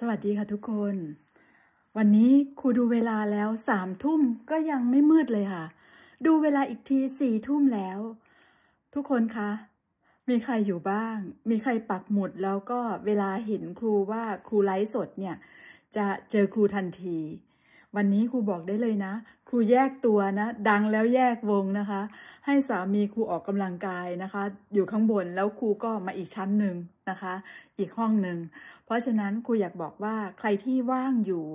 สวัสดีค่ะทุกคน วันนี้ครูดูเวลาแล้วสามทุ่มก็ยังไม่มืดเลยค่ะ ดูเวลาอีกทีสี่ทุ่มแล้ว ทุกคนคะมีใครอยู่บ้าง มีใครปักหมุดแล้วก็เวลาเห็นครูว่าครูไลฟ์สดเนี่ย จะเจอครูทันทีวันนี้ครูบอกได้เลยนะครูแยกตัวนะดังแล้วแยกวงนะคะ ให้สามีครูออกกำลังกายนะคะ อยู่ข้างบนแล้วครูก็มาอีกชั้นหนึ่งนะคะ อีกห้องหนึ่งเพราะฉะนั้นครูอยากบอกว่าใครที่ว่างอยู่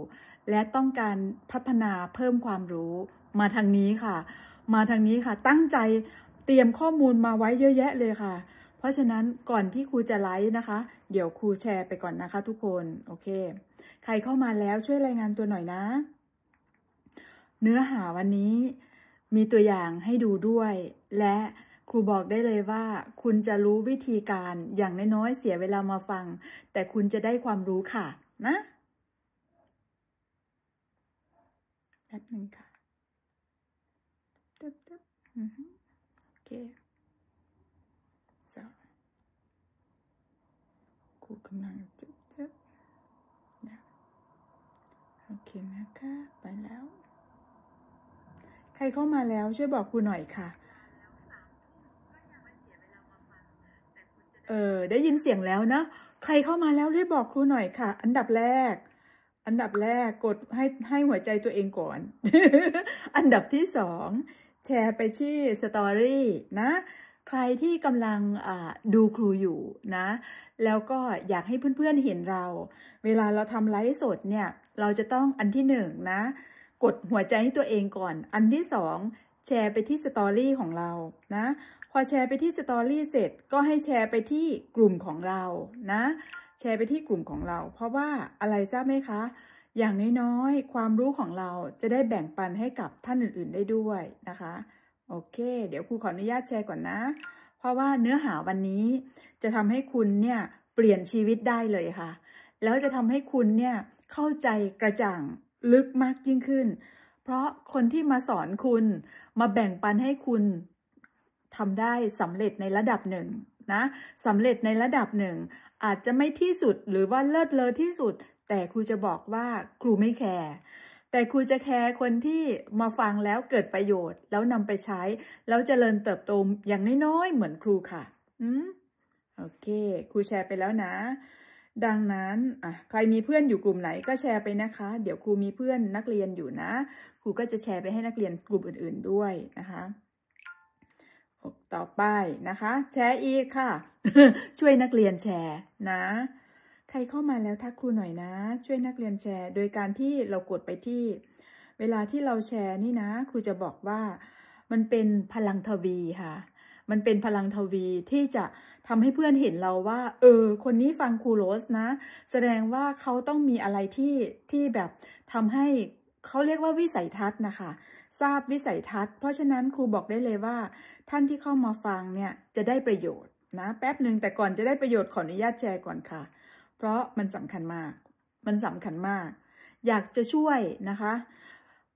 และต้องการพัฒนาเพิ่มความรู้มาทางนี้ค่ะ มาทางนี้ค่ะ ตั้งใจเตรียมข้อมูลมาไว้เยอะแยะเลยค่ะ เพราะฉะนั้นก่อนที่ครูจะไลฟ์นะคะ เดี๋ยวครูแชร์ไปก่อนนะคะ ทุกคนโอเค ใครเข้ามาแล้วช่วยรายงานตัวหน่อยนะ เนื้อหาวันนี้ มีตัวอย่างให้ดูด้วยและครูบอกได้เลยว่า คุณจะรู้วิธีการอย่างน้อยๆเสียเวลามาฟัง แต่คุณจะได้ความรู้ค่ะ นะแป๊บหนึ่งค่ะตึ๊บตึ๊บโอเค so ครูกำลังจุ๊บจุ๊บนะโอเคนะคะไปแล้ว ใครเข้ามาแล้วช่วยบอกครูหน่อยค่ะเออได้ยินเสียงแล้วนะใครเข้ามาแล้วรีบบอกครูหน่อยค่ะ อันดับแรก อันดับแรกกดให้ให้หัวใจตัวเองก่อน อันดับที่สองแชร์ไปที่สตอรี่นะ ใครที่กำลังดูครูอยู่นะ แล้วก็อยากให้เพื่อนๆเห็นเรา เวลาเราทำไลฟ์สดเนี่ย เราจะต้องอันที่หนึ่งนะ กดหัวใจให้ตัวเองก่อน อันที่สองแชร์ไปที่สตอรี่ของเรานะพอแชร์ไป ที่สตอรี่เสร็จก็ให้แชร์ไปที่กลุ่มของเรานะ แชร์ไปที่กลุ่มของเรา เพราะว่าอะไรทราบไหมคะ อย่างน้อยๆความรู้ของเราจะได้แบ่งปันให้กับท่านอื่น ๆได้ด้วยนะคะ โอเค เดี๋ยวครูขออนุญาตแชร์ก่อนนะ เพราะว่าเนื้อหาวันนี้จะทำให้คุณเนี่ยเปลี่ยนชีวิตได้เลยค่ะ แล้วจะทำให้คุณเนี่ยเข้าใจกระจ่างลึกมากยิ่งขึ้น เพราะคนที่มาสอนคุณมาแบ่งปันให้คุณทำได้สำเร็จในระดับหนึ่งนะสำเร็จในระดับหนึ่ง อาจจะไม่ที่สุดหรือว่าเลิศเลอที่สุด แต่ครูจะบอกว่าครูไม่แคร์แต่ครูจะแคร์คนที่มาฟังแล้วเกิดประโยชน์ แล้วนำไปใช้แล้วจเจริญเติบโตอย่างน้อยๆ เหมือนครูค่ะอืมโอเคครูแชร์ไปแล้วนะ ดังนั้นอ่ะใครมีเพื่อนอยู่กลุ่มไหนก็แชร์ไปนะคะ เดี๋ยวครูมีเพื่อนนักเรียนอยู่นะ ครูก็จะแชร์ไปให้นักเรียนกลุ่มอื่น ๆ ด้วยนะคะต่อไปนะคะ แชร์อีกค่ะช่วยนักเรียนแชร์นะ ใครเข้ามาแล้วทักครูหน่อยนะ ช่วยนักเรียนแชร์โดยการที่เรากดไปที่ เวลาที่เราแชร์นี่นะครูจะบอกว่า มันเป็นพลังทวีค่ะ มันเป็นพลังทวีที่จะทำให้เพื่อนเห็นเราว่า เออ คนนี้ฟังครูโรสนะ แสดงว่าเขาต้องมีอะไรที่ที่แบบทำให้เขาเรียกว่าวิสัยทัศน์นะคะทราบวิสัยทัศน์เพราะฉะนั้นครูบอกได้เลยว่าท่านที่เข้ามาฟังเนี่ยจะได้ประโยชน์นะแป๊บหนึ่งแต่ก่อนจะได้ประโยชน์ขออนุญาตแชร์ก่อนค่ะ เพราะมันสำคัญมาก มันสำคัญมาก อยากจะช่วยนะคะ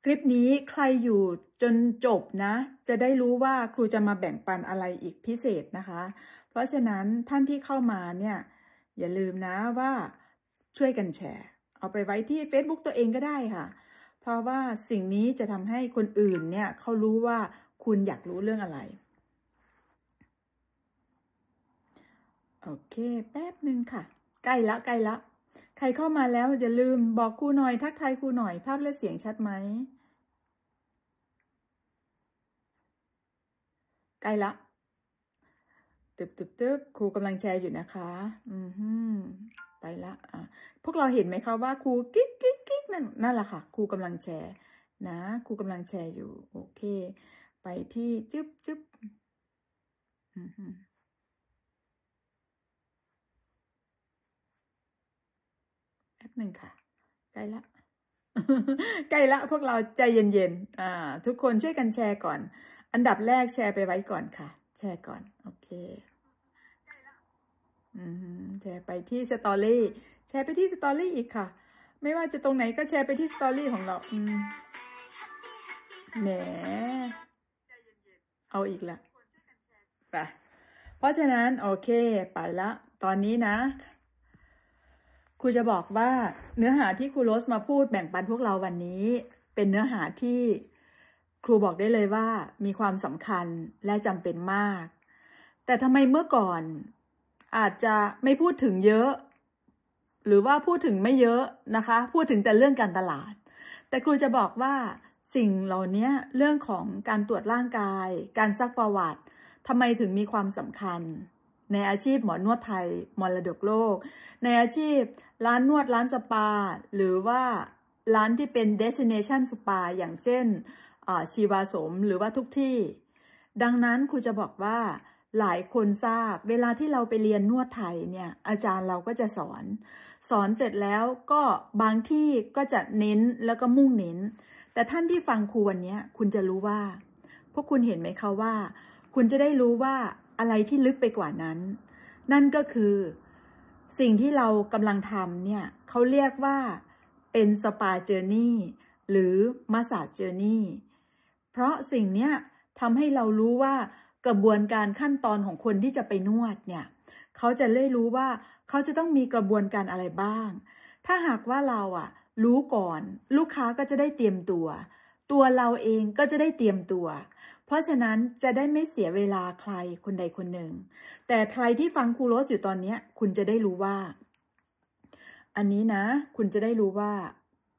คลิปนี้ใครอยู่จนจบนะ จะได้รู้ว่าครูจะมาแบ่งปันอะไรอีกพิเศษนะคะ เพราะฉะนั้นท่านที่เข้ามาเนี่ยอย่าลืมนะว่าช่วยกันแชร์ เอาไปไว้ที่ Facebook ตัวเองก็ได้ค่ะ เพราะว่าสิ่งนี้จะทำให้คนอื่นเนี่ยเขารู้ว่าคุณอยากรู้เรื่องอะไรโอเคแป๊บหนึ่งค่ะใกล้ละใกล้ละ ใครเข้ามาแล้วอย่าลืมบอกครูหน่อยทักทายครูหน่อยภาพและเสียงชัดไหมใกล้ละตึ๊บตึ๊บตึ๊บครูกำลังแชร์อยู่นะคะ อืมฮึไปละอ่ะพวกเราเห็นไหมคะว่าครูกิ๊กกิ๊กกิ๊กนั่นนั่นแหละค่ะครูกำลังแชร์ นะครูกำลังแชร์อยู่ โอเค ไปที่จึ๊บจึ๊บอืมฮึหนึ่งค่ะใกล้ละใกล้ละพวกเราใจเย็นๆ อ่า ทุกคนช่วยกันแชร์ก่อน อันดับแรกแชร์ไปไว้ก่อนค่ะ แชร์ก่อน โอเคแชร์ไปที่สตอรี่ แชร์ไปที่สตอรี่อีกค่ะ ไม่ว่าจะตรงไหนก็แชร์ไปที่สตอรี่ของเรา อืมแหมเอาอีกละไปเพราะฉะนั้น โอเคไปละ ตอนนี้นะครูจะบอกว่าเนื้อหาที่ครูโรสมาพูดแบ่งปันพวกเราวันนี้ เป็นเนื้อหาที่ครูบอกได้เลยว่ามีความสำคัญและจำเป็นมาก แต่ทำไมเมื่อก่อน อาจจะไม่พูดถึงเยอะ หรือว่าพูดถึงไม่เยอะนะคะ พูดถึงแต่เรื่องการตลาด แต่ครูจะบอกว่า สิ่งเหล่านี้เรื่องของการตรวจร่างกาย การซักประวัติทำไมถึงมีความสำคัญในอาชีพหมอนวดไทยมรดกโลก ในอาชีพร้านนวดร้านสปา หรือว่าร้านที่เป็น destination สปาอย่างเช่นชีวาสมหรือว่าทุกที่ ดังนั้นครูจะบอกว่าหลายคนทราบ เวลาที่เราไปเรียนนวดไทยเนี่ย อาจารย์เราก็จะสอน สอนเสร็จแล้วก็บางที่ก็จะเน้นแล้วก็มุ่งเน้น แต่ท่านที่ฟังครูวันนี้คุณจะรู้ว่า พวกคุณเห็นไหมคะว่า คุณจะได้รู้ว่าอะไรที่ลึกไปกว่านั้น นั่นก็คือ สิ่งที่เรากำลังทำเนี่ยเขาเรียกว่าเป็นสปาเจอร์นี่หรือมาสาเจอร์นี่เพราะสิ่งเนี้ยทำให้เรารู้ว่ากระบวนการขั้นตอนของคนที่จะไปนวดเนี่ยเขาจะเล่รู้ว่าเขาจะต้องมีกระบวนการอะไรบ้าง ถ้าหากว่าเราอะรู้ก่อน ลูกค้าก็จะได้เตรียมตัว ตัวเราเองก็จะได้เตรียมตัวราะฉะนั้นจะได้ไม่เสียเวลาใครคนใดคนหนึ่ง แต่ใครที่ฟังครูโรสอยู่ตอนนี้คุณจะได้รู้ว่า อันนี้นะ คุณจะได้รู้ว่า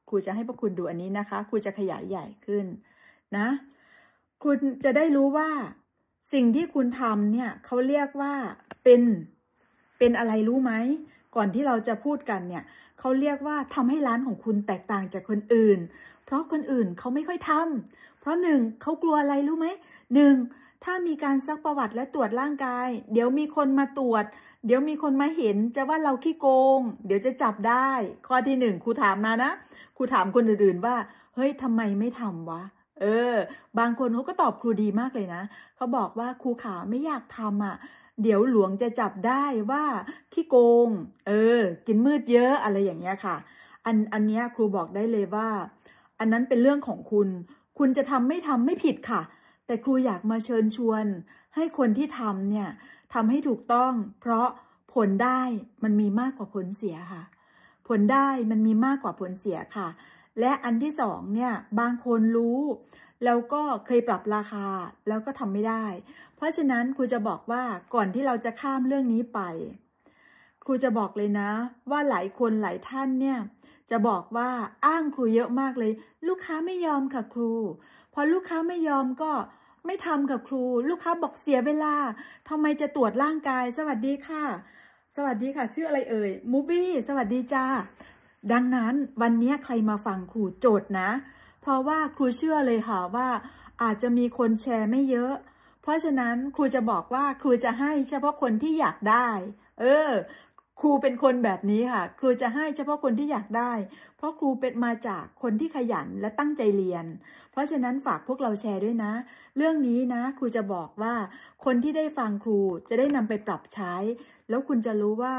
ครูจะให้พวกคุณดูอันนี้นะคะครูจะขยายใหญ่ขึ้นนะ คุณจะได้รู้ว่า สิ่งที่คุณทำเนี่ยเขาเรียกว่าเป็นเป็นอะไรรู้ไหมก่อนที่เราจะพูดกันเนี่ยเขาเรียกว่าทำให้ร้านของคุณแตกต่างจากคนอื่น เพราะคนอื่นเขาไม่ค่อยทำเพราะหนึ่งเขากลัวอะไรรู้ไหม หนึ่งถ้ามีการซักประวัติและตรวจร่างกาย เดี๋ยวมีคนมาตรวจ เดี๋ยวมีคนมาเห็นจะว่าเราขี้โกง เดี๋ยวจะจับได้ ข้อที่หนึ่งครูถามมานะ ครูถามคนอื่นๆ ว่า เฮ้ยทำไมไม่ทำวะ เออ บางคนเขาก็ตอบครูดีมากเลยนะ เขาบอกว่าครูขาไม่อยากทำอะ่ะ เดี๋ยวหลวงจะจับได้ว่าขี้โกง เออ กินมืดเยอะอะไรอย่างเงี้ยค่ะ อันอันเนี้ยครูบอกได้เลยว่า อันนั้นเป็นเรื่องของคุณคุณจะทำไม่ทำไม่ผิดค่ะ แต่ครูอยากมาเชิญชวน ให้คนที่ทำเนี่ยทำให้ถูกต้องเพราะผลได้มันมีมากกว่าผลเสียค่ะ ผลได้มันมีมากกว่าผลเสียค่ะ และอันที่สองเนี่ยบางคนรู้ แล้วก็เคยปรับราคา แล้วก็ทำไม่ได้ เพราะฉะนั้นครูจะบอกว่าก่อนที่เราจะข้ามเรื่องนี้ไป ครูจะบอกเลยนะ ว่าหลายคนหลายท่านเนี่ยจะบอกว่าอ้างครูเยอะมากเลย ลูกค้าไม่ยอมค่ะครูพอลูกค้าไม่ยอมก็ไม่ทำกับครู ลูกค้าบอกเสียเวลาทำไมจะตรวจร่างกาย สวัสดีค่ะ สวัสดีค่ะ ชื่ออะไรเอ่ยมูฟี่สวัสดีจ้าดังนั้นวันนี้ใครมาฟังครูโจทย์นะ เพราะว่าครูเชื่อเลยค่ะว่า อาจจะมีคนแชร์ไม่เยอะ เพราะฉะนั้นครูจะบอกว่าครูจะให้เฉพาะคนที่อยากได้ เออครูเป็นคนแบบนี้ค่ะครูจะให้เฉพาะคนที่อยากได้ เพราะครูเป็นมาจากคนที่ขยันและตั้งใจเรียน เพราะฉะนั้นฝากพวกเราแชร์ด้วยนะ เรื่องนี้นะครูจะบอกว่า คนที่ได้ฟังครูจะได้นำไปปรับใช้ แล้วคุณจะรู้ว่า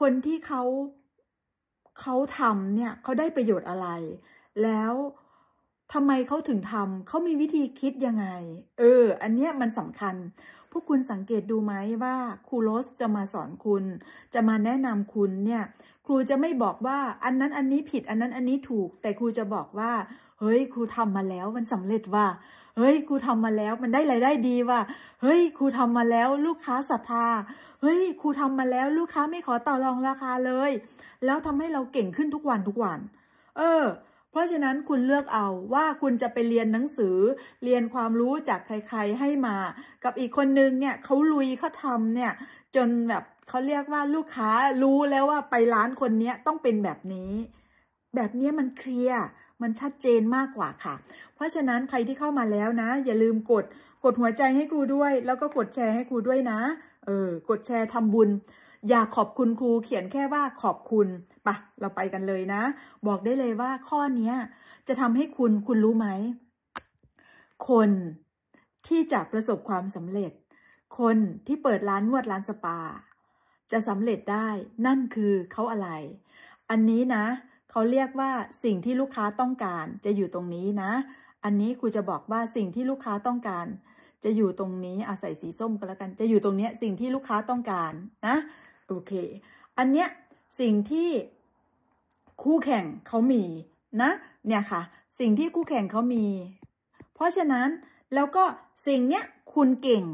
คนที่เขาเขาทำเนี่ยเขาได้ประโยชน์อะไร แล้วทำไมเขาถึงทำเขามีวิธีคิดยังไง เออ อันเนี้ยมันสำคัญพวกคุณสังเกตดูไหมว่าครูโรสจะมาสอนคุณ จะมาแนะนำคุณเนี่ย ครูจะไม่บอกว่า อันนั้นอันนี้ผิด อันนั้นอันนี้ถูก แต่ครูจะบอกว่า เฮ้ย ครูทำมาแล้วมันสำเร็จว่าเฮ้ยครูทำมาแล้วมันได้รายได้ดีว่ะเฮ้ยครูทำมาแล้ว ลูกค้าศรัทธา เฮ้ยครูทำมาแล้วลูกค้าไม่ขอต่อรองราคาเลย แล้วทำให้เราเก่งขึ้นทุกวันทุกวัน เออเพราะฉะนั้นคุณเลือกเอาว่าคุณจะไปเรียนหนังสือ เรียนความรู้จากใคร ๆให้มา กับอีกคนนึงเนี่ยเขาลุยเขาทำเนี่ย จนแบบเขาเรียกว่าลูกค้ารู้แล้วว่าไปร้านคนนี้ต้องเป็นแบบนี้ แบบนี้มันเคลียร์มันชัดเจนมากกว่าค่ะ เพราะฉะนั้นใครที่เข้ามาแล้วนะ อย่าลืมกด กดหัวใจให้ครูด้วยแล้วก็กดแชร์ให้ครูด้วยนะ เออ กดแชร์ทำบุญอย่าขอบคุณครูเขียนแค่ว่าขอบคุณ ปะเราไปกันเลยนะ บอกได้เลยว่าข้อนี้จะทำให้คุณคุณรู้ไหม คนที่จะประสบความสำเร็จ คนที่เปิดร้านนวดร้านสปา จะสำเร็จได้ นั่นคือเขาอะไร อันนี้นะ เขาเรียกว่าสิ่งที่ลูกค้าต้องการจะอยู่ตรงนี้นะ อันนี้ครูจะบอกว่าสิ่งที่ลูกค้าต้องการ จะอยู่ตรงนี้อาศัยสีส้ม ก็แล้วกัน จะอยู่ตรงเนี้ย สิ่งที่ลูกค้าต้องการนะโอเค อันเนี้ยสิ่งที่คู่แข่งเขามีนะ เนี่ยค่ะ สิ่งที่คู่แข่งเขามี เพราะฉะนั้นแล้วก็สิ่งเนี้ยคุณเก่ง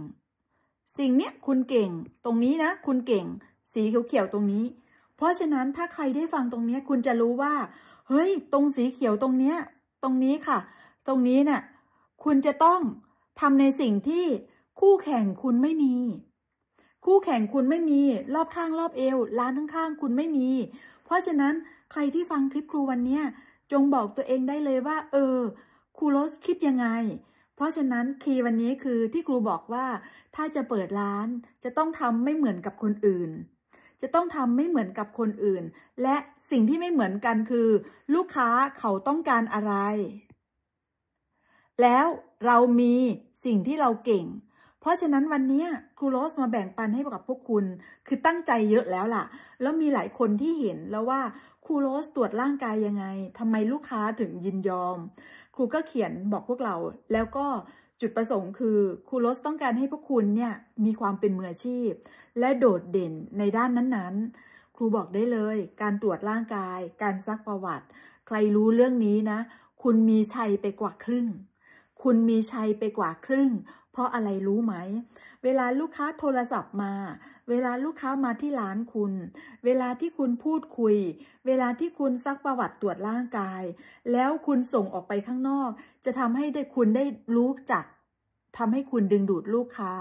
สิ่งเนี้ยคุณเก่งตรงนี้นะ คุณเก่งสีเขียวๆตรงนี้ เพราะฉะนั้นถ้าใครได้ฟังตรงเนี้ยคุณจะรู้ว่าเฮ้ยตรงสีเขียวตรงเนี้ยตรงนี้ค่ะ ตรงนี้เนะี่ยคุณจะต้องทำในสิ่งที่คู่แข่งคุณไม่มีคู่แข่งคุณไม่มี รอบข้างรอบเอวร้านข้างๆคุณไม่มี เพราะฉะนั้นใครที่ฟังคลิปครูวันนี้ จงบอกตัวเองได้เลยว่า เออ ครูโรสคิดยังไง เพราะฉะนั้นคีย์วันนี้คือที่ครูบอกว่าถ้าจะเปิดร้านจะต้องทำไม่เหมือนกับคนอื่น จะต้องทำไม่เหมือนกับคนอื่น และสิ่งที่ไม่เหมือนกันคือ ลูกค้าเขาต้องการอะไร แล้วเรามีสิ่งที่เราเก่งเพราะฉะนั้นวันนี้ครูโรสมาแบ่งปันให้กับพวกคุณ คือตั้งใจเยอะแล้วล่ะ แล้วมีหลายคนที่เห็นแล้วว่าครูโรสตรวจร่างกายยังไงทำไมลูกค้าถึงยินยอม ครูก็เขียนบอกพวกเรา แล้วก็จุดประสงค์คือ ครูโรสต้องการให้พวกคุณเนี่ย มีความเป็นมืออาชีพ และโดดเด่นในด้านนั้นๆ ครูบอกได้เลย การตรวจร่างกาย การซักประวัติ ใครรู้เรื่องนี้นะ คุณมีชัยไปกว่าครึ่ง คุณมีชัยไปกว่าครึ่งเพราะอะไรรู้ไหม เวลาลูกค้าโทรศัพท์มา เวลาลูกค้ามาที่ร้านคุณ เวลาที่คุณพูดคุย เวลาที่คุณซักประวัติตรวจร่างกาย แล้วคุณส่งออกไปข้างนอก จะทำให้ได้คุณได้รู้จักทำให้คุณดึงดูดลูกค้า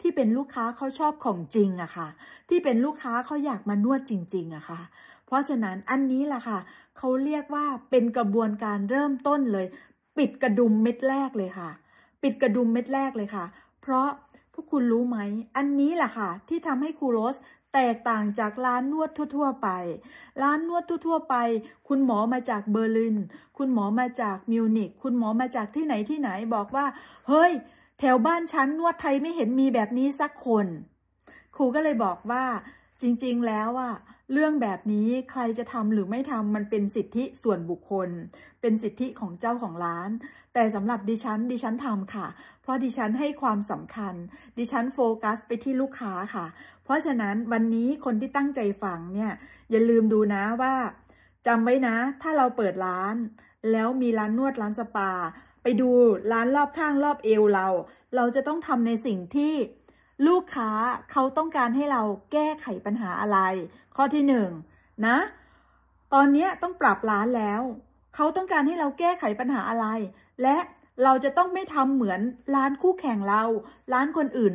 ที่เป็นลูกค้าเขาชอบของจริงอะค่ะ ที่เป็นลูกค้าเขาอยากมานวดจริงๆอะค่ะ เพราะฉะนั้นอันนี้ล่ะค่ะ เขาเรียกว่าเป็นกระบวนการเริ่มต้นเลย ปิดกระดุมเม็ดแรกเลยค่ะปิดกระดุมเม็ดแรกเลยค่ะ เพราะพวกคุณรู้ไหม อันนี้แหละค่ะ ที่ทำให้คูโรสแตกต่างจากร้านนวดทั่วๆไปร้านนวดทั่วๆไป คุณหมอมาจากเบอร์ลิน คุณหมอมาจากมิวนิกคุณหมอมาจากที่ไหนที่ไหน บอกว่า เฮ้ย แถวบ้านฉันนวดไทยไม่เห็นมีแบบนี้สักคน ครูก็เลยบอกว่า จริงๆแล้วอ่ะเรื่องแบบนี้ใครจะทำหรือไม่ทำมันเป็นสิทธิส่วนบุคคล เป็นสิทธิของเจ้าของร้าน แต่สำหรับดิฉันดิฉันทำค่ะ เพราะดิฉันให้ความสำคัญ ดิฉันโฟกัสไปที่ลูกค้าค่ะ เพราะฉะนั้นวันนี้คนที่ตั้งใจฟังเนี่ย อย่าลืมดูนะว่าจำไว้นะ ถ้าเราเปิดร้าน แล้วมีร้านนวดร้านสปา ไปดูร้านรอบข้างรอบเอวเรา เราจะต้องทำในสิ่งที่ลูกค้าเขาต้องการให้เราแก้ไขปัญหาอะไรข้อที่หนึ่งนะ ตอนนี้ต้องปรับร้านแล้ว เขาต้องการให้เราแก้ไขปัญหาอะไร และเราจะต้องไม่ทำเหมือนร้านคู่แข่งเรา ร้านคนอื่น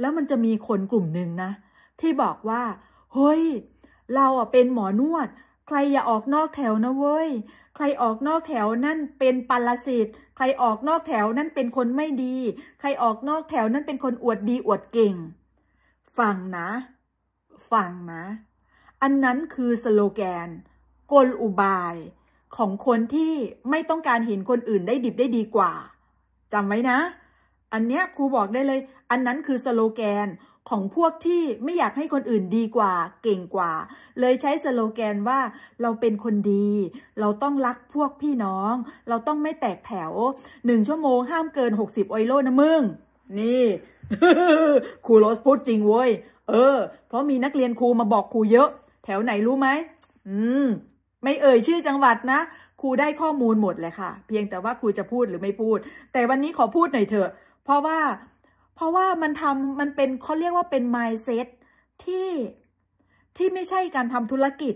แล้วมันจะมีคน กลุ่มหนึ่งนะที่บอกว่า เฮ้ย เราอ่ะเป็นหมอนวด ใครอย่าออกนอกแถวนะเว้ย ใครออกนอกแถวนั่นเป็นปรสิตใครออกนอกแถวนั่นเป็นคนไม่ดี ใครออกนอกแถวนั่นเป็นคนอวดดีอวดเก่งฟังนะฟังนะอันนั้นคือสโลแกน กลอุบายของคนที่ไม่ต้องการเห็นคนอื่นได้ดิบได้ดีกว่าจำไว้นะ อันเนี้ยครูบอกได้เลย อันนั้นคือสโลแกนของพวกที่ไม่อยากให้คนอื่นดีกว่า เก่งกว่า เลยใช้สโลแกนว่าเราเป็นคนดี เราต้องรักพวกพี่น้อง เราต้องไม่แตกแถวหนึ่งชั่วโมงห้ามเกินหกสิบไอโลนะมึง นี่ครูโรสพูดจริงเว้ยเออ เพราะมีนักเรียนครูมาบอกครูเยอะแถวไหนรู้ไหม อืม ไม่เอ่ยชื่อจังหวัดนะ ครูได้ข้อมูลหมดเลยค่ะ เพียงแต่ว่าครูจะพูดหรือไม่พูด แต่วันนี้ขอพูดหน่อยเถอะ เพราะว่า เพราะว่ามันทำมันเป็นเขาเรียกว่าเป็น mindset ที่ ที่ไม่ใช่การทำธุรกิจ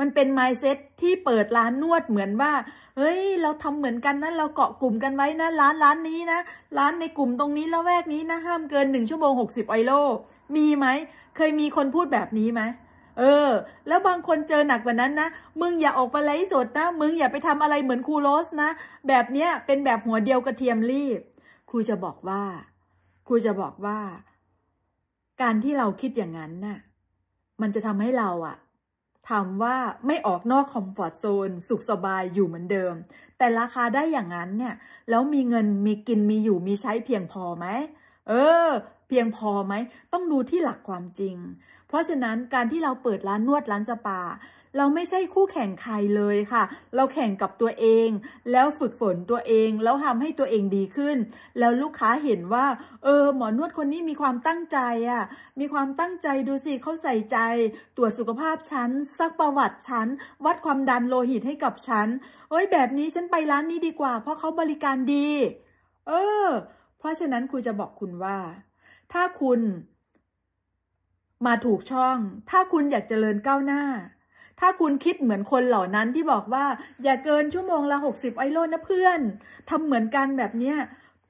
มันเป็น mindset ที่เปิดร้านนวดเหมือนว่า เฮ้ย เราทำเหมือนกันนะเราเกาะกลุ่มกันไว้นะร้านร้านนี้นะ ร้านในกลุ่มตรงนี้ละแวกนี้นะ ห้ามเกินหนึ่งชั่วโมงหกสิบไอโลมีไหม เคยมีคนพูดแบบนี้ไหมเออ แล้วบางคนเจอหนักกว่านั้นนะ มึงอย่าออกไปไลฟ์สดนะมึงอย่าไปทำอะไรเหมือนครูโรสนะแบบเนี้ยเป็นแบบหัวเดียวกระเทียมรีบครูจะบอกว่าครูจะบอกว่า การที่เราคิดอย่างนั้นน่ะ มันจะทำให้เราอะถามว่าไม่ออกนอกคอมฟอร์ตโซนสุขสบายอยู่เหมือนเดิม แต่ราคาได้อย่างนั้นเนี่ย แล้วมีเงินมีกินมีอยู่มีใช้เพียงพอไหมเออ เพียงพอไหมต้องดูที่หลักความจริงราะฉะนั้นการที่เราเปิดร้านนวดร้านสปา เราไม่ใช่คู่แข่งใครเลยค่ะ เราแข่งกับตัวเอง แล้วฝึกฝนตัวเอง แล้วทำให้ตัวเองดีขึ้น แล้วลูกค้าเห็นว่า เออ หมอนวดคนนี้มีความตั้งใจอะ่ะ มีความตั้งใจดูสิเขาใส่ใจ ตรวจสุขภาพฉันซักประวัติฉันวัดความดันโลหิตให้กับฉันเอ้ยแบบนี้ฉันไปร้านนี้ดีกว่า เพราะเขาบริการดี เออ เพราะฉะนั้นคุณจะบอกคุณว่า ถ้าคุณมาถูกช่อง ถ้าคุณอยากเจริญก้าวหน้า ถ้าคุณคิดเหมือนคนเหล่านั้นที่บอกว่า อย่าเกินชั่วโมงละหกสิบไอโลนะเพื่อนทำเหมือนกันแบบเนี้ย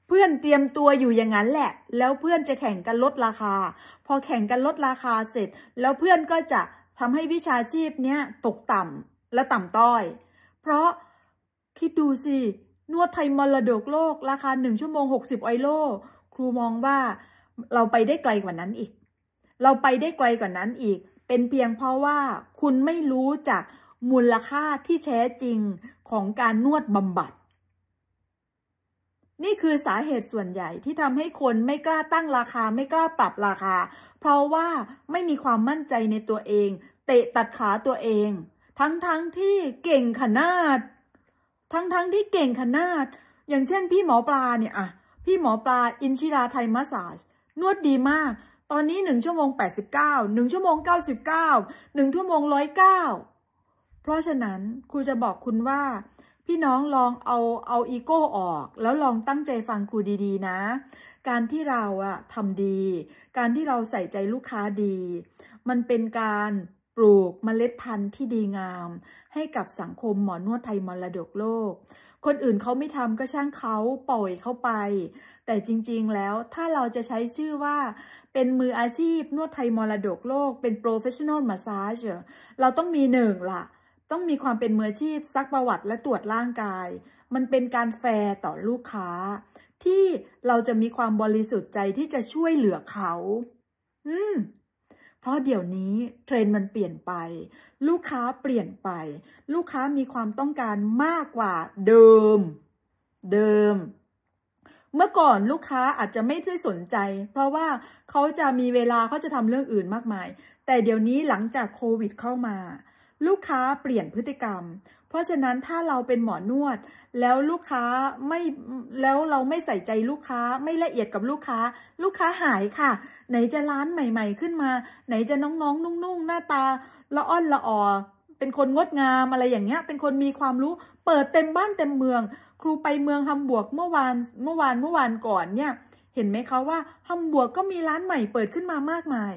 เพื่อนเตรียมตัวอยู่อย่างนั้นแหละ แล้วเพื่อนจะแข่งกันลดราคา พอแข่งกันลดราคาเสร็จ แล้วเพื่อนก็จะทำให้วิชาชีพเนี้ยตกต่ำและต่ำต้อย เพราะคิดดูสิ นวดไทยมรดกโลกราคาหนึ่งชั่วโมงหกสิบไอโล ครูมองว่าเราไปได้ไกลกว่านั้นอีกเราไปได้ไกลกว่านนั้นอีก เป็นเพียงเพราะว่า คุณไม่รู้จากมูลค่าที่แท้จริงของการนวดบำบัด นี่คือสาเหตุส่วนใหญ่ที่ทำให้คนไม่กล้าตั้งราคา ไม่กล้าปรับราคา เพราะว่าไม่มีความมั่นใจในตัวเอง เตะตัดขาตัวเอง ทั้งๆทที่เก่ง ขนาด ทั้งๆทที่เก่งขนาด อย่างเช่น พี่หมอปลาเนี่ยอะพี่หมอปลาอินชิราไทยมาสสาจนวดดีมากตอนนี้1ชั่วโมง 89 1 ชั่วโมง 99 1 ชั่วโมง 109 เพราะฉะนั้นครูจะบอกคุณว่า พี่น้องลองเอาเอาอีโก้ออกแล้วลองตั้งใจฟังครูดีๆนะ การที่เราอะทำดี การที่เราใส่ใจลูกค้าดี มันเป็นการปลูกเมล็ดพันธุ์ที่ดีงาม ให้กับสังคมหมอนวดไทยมรดกโลก คนอื่นเขาไม่ทำก็ช่างเขาปล่อยเขาไป แต่จริงๆแล้วถ้าเราจะใช้ชื่อว่าเป็นมืออาชีพนวดไทยมรดกโลกเป็น professional massage เราต้องมีหนึ่งละต้องมีความเป็นมืออาชีพซักประวัติและตรวจร่างกาย มันเป็นการแฟร์ต่อลูกค้า ที่เราจะมีความบริสุทธิ์ใจที่จะช่วยเหลือเขา อืมเพราะเดี๋ยวนี้เทรนด์มันเปลี่ยนไป ลูกค้าเปลี่ยนไป ลูกค้ามีความต้องการมากกว่าเดิม เดิมเมื่อก่อนลูกค้าอาจจะไม่ได้สนใจ เพราะว่าเขาจะมีเวลาเขาจะทำเรื่องอื่นมากมาย แต่เดี๋ยวนี้หลังจากโควิดเข้ามา ลูกค้าเปลี่ยนพฤติกรรม เพราะฉะนั้นถ้าเราเป็นหมอนวด แล้วลูกค้าไม่แล้วเราไม่ใส่ใจลูกค้าไม่ละเอียดกับลูกค้า ลูกค้าหายค่ะ ไหนจะร้านใหม่ ๆ ขึ้นมา ไหนจะน้องๆนุ่งๆหน้าตาละอ่อนละอ่อเป็นคนงดงามอะไรอย่างเงี้ยเป็นคนมีความรู้เปิดเต็มบ้านเต็มเมืองครูไปเมืองฮัมบวกเมื่อวานเมื่อวานเมื่อวานก่อนเนี่ยเห็นไหมคะว่าฮัมบวกก็มี ร้านใหม่เปิดขึ้นมามากมาย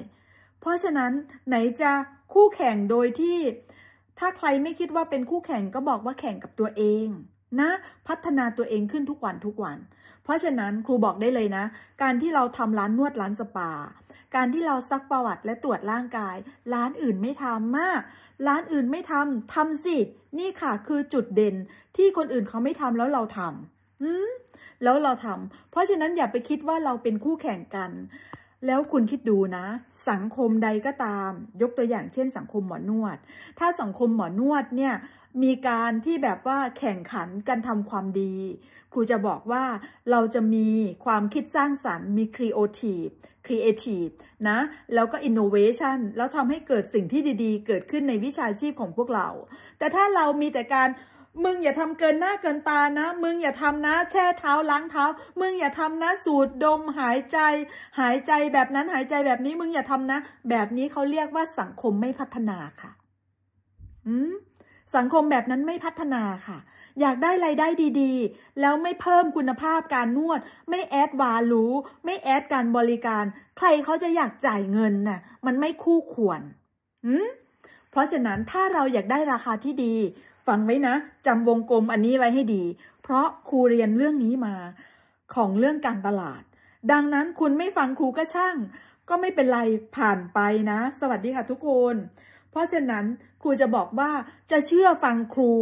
เพราะฉะนั้นไหนจะคู่แข่งโดยที่ ถ้าใครไม่คิดว่าเป็นคู่แข่งก็บอกว่าแข่งกับตัวเอง นะ พัฒนาตัวเองขึ้นทุกวัน ทุกวัน เพราะฉะนั้นครูบอกได้เลยนะ การที่เราทำร้านนวดร้านสปา การที่เราซักประวัติและตรวจร่างกายร้านอื่นไม่ทำมากร้านอื่นไม่ทำทำสิ นี่ค่ะคือจุดเด่นที่คนอื่นเขาไม่ทำแล้วเราทำอืมแล้วเราทำ เพราะฉะนั้นอย่าไปคิดว่าเราเป็นคู่แข่งกัน แล้วคุณคิดดูนะ สังคมใดก็ตาม ยกตัวอย่างเช่นสังคมหมอนวด ถ้าสังคมหมอนวดเนี่ยมีการที่แบบว่าแข่งขันกันทำความดี ครูจะบอกว่าเราจะมีความคิดสร้างสรรค์ มีครีโอทีฟ ครีเอทีฟนะ แล้วก็อินโนเวชันแล้วทำให้เกิดสิ่งที่ดีๆ เกิดขึ้นในวิชาชีพของพวกเรา แต่ถ้าเรามีแต่การมึง อย่าทำเกินหน้าเกินตานะ มึงอย่าทำนะ แช่เท้าล้างเท้า มึงอย่าทำนะ สูดดมหายใจ หายใจแบบนั้นหายใจแบบนี้ มึงอย่าทำนะแบบนี้เขาเรียกว่าสังคมไม่พัฒนาค่ะ อืมสังคมแบบนั้นไม่พัฒนาค่ะ อยากได้ไรายได้ดี ๆ แล้วไม่เพิ่มคุณภาพการนวด ไม่แอดวาลูไม่แอดการบริการ ใครเขาจะอยากจ่ายเงินน่ะมันไม่คู่ควร อืมเพราะฉะนั้นถ้าเราอยากได้ราคาที่ดีฟังไว้นะจำวงกลมอันนี้ไว้ให้ดี เพราะครูเรียนเรื่องนี้มาของเรื่องการตลาด ดังนั้นคุณไม่ฟังครูก็ช่าง ก็ไม่เป็นไรผ่านไปนะ สวัสดีค่ะทุกคน เพราะฉะนั้นครูจะบอกว่าจะเชื่อฟังครู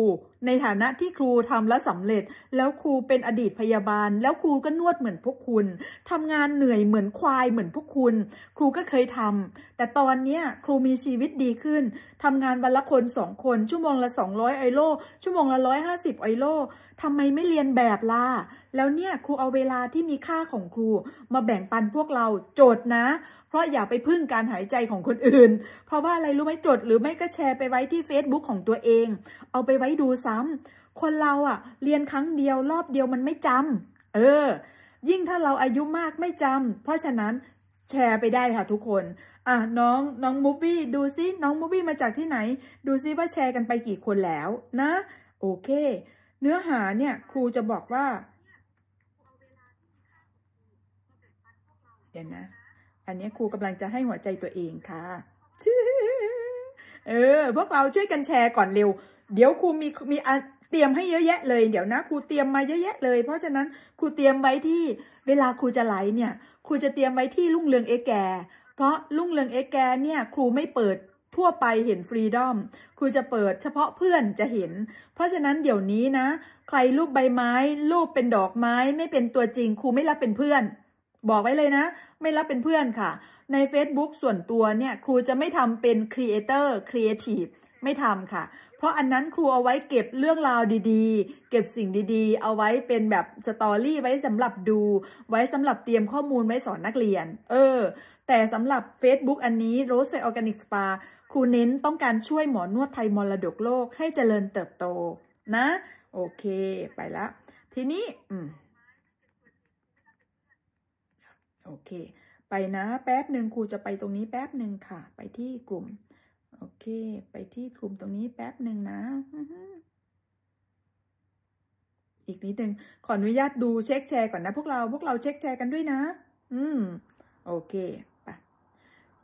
ในฐานะที่ครูทำและสำเร็จ แล้วครูเป็นอดีตพยาบาล แล้วครูก็นวดเหมือนพวกคุณทำงานเหนื่อยเหมือนควายเหมือนพวกคุณ ครูก็เคยทำแต่ตอนนี้ครูมีชีวิตดีขึ้นทำงานวันละคนสองคน ชั่วโมงละ200ไอโลชั่วโมงละ150ไอโลทำไมไม่เรียนแบบล่ะแล้วเนี่ยครูเอาเวลาที่มีค่าของครู มาแบ่งปันพวกเราโจทย์นะ เพราะอย่าไปพึ่งการหายใจของคนอื่น เพราะว่าอะไรรู้ไหมจดหรือไม่ก็แชร์ไปไว้ที่ Facebook ของตัวเอง เอาไปไว้ดูซ้ำ คนเราอะเรียนครั้งเดียวรอบเดียวมันไม่จำ เออ ยิ่งถ้าเราอายุมากไม่จำ เพราะฉะนั้นแชร์ไปได้ค่ะทุกคน อ่ะน้องน้องมูฟี่ดูซิน้องมูฟี่มาจากที่ไหน ดูซิว่าแชร์กันไปกี่คนแล้วนะ โอเค เนื้อหาเนี่ยครูจะบอกว่ากนนะ อันนี้ครูกำลังจะให้หัวใจตัวเองค่ะ เออ พวกเราช่วยกันแชร์ก่อนเร็ว เดี๋ยวครูมีมีเตรียมให้เยอะแยะ เลย เดี๋ยวนะครูเตรียมมาเยอะแยะเลย เพราะฉะนั้นครูเตรียมไว้ที่ เวลาครูจะไลฟ์เนี่ย ครูจะเตรียมไว้ที่ลุ่งเรืองเอแก เพราะลุ่งเรืองเอแกเนี่ย ครูไม่เปิดทั่วไปเห็นฟรีดอม ครูจะเปิดเฉพาะเพื่อนจะเห็น เพราะฉะนั้นเดี๋ยวนี้นะ ใครรูปใบไม้รูปเป็นดอกไม้ ไม่เป็นตัวจริงครูไม่รับเป็นเพื่อนบอกไว้เลยนะ ไม่รับเป็นเพื่อนค่ะ ใน Facebook ส่วนตัวเนี่ยครูจะไม่ทำเป็นครีเอเตอร์ครีเอทีฟไม่ทำค่ะ เพราะอันนั้นครูเอาไว้เก็บเรื่องราวดีๆ เก็บสิ่งดีๆ เอาไว้เป็นแบบสตอรี่ไว้สำหรับดู ไว้สำหรับเตรียมข้อมูลไว้สอนนักเรียน เออ แต่สำหรับ Facebook อันนี้ Rose o r g a n i c Spa ครูเน้นต้องการช่วยหมอนวดไทยมรดกโลกให้เจริญเติบโต นะ โอเค ไปละทีนี้อืมโอเค ไปนะแป๊บหนึ่งครูจะไปตรงนี้ แป๊บหนึ่งค่ะ ไปที่กลุ่ม โอเค ไปที่ กลุ่มตรงนี้แป๊บหนึ่งนะ อีกนิดหนึ่งขออนุญาต ดูเช็คแชร์ก่อนนะพวกเราพวกเราเช็คแชร์กันด้วยนะ อืม โอเคปะ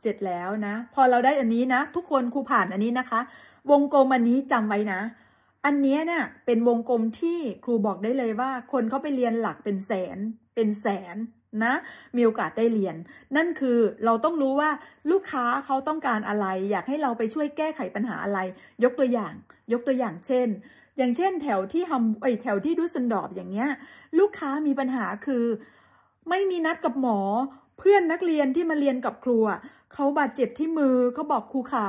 เสร็จแล้วนะ พอเราได้อันนี้นะ ทุกคนครูผ่านอันนี้นะคะ วงกลมอันนี้จำไว้นะ อันนี้เนะี่ยเป็นวงกลมที่ครูบอกได้เลยว่า คนเขาไปเรียนหลักเป็นแสนเป็นแสนนะมีโอกาสได้เรียน นั่นคือเราต้องรู้ว่าลูกค้าเขาต้องการอะไร อยากให้เราไปช่วยแก้ไขปัญหาอะไร ยกตัวอย่าง ยกตัวอย่างเช่น อย่างเช่น แถวที่ทำไอแถวที่ดุสันดอบอย่างเงี้ย ลูกค้ามีปัญหาคือ ไม่มีนัดกับหมอ เพื่อนนักเรียนที่มาเรียนกับครูเขาบาดเจ็บที่มือเขาบอกครูขา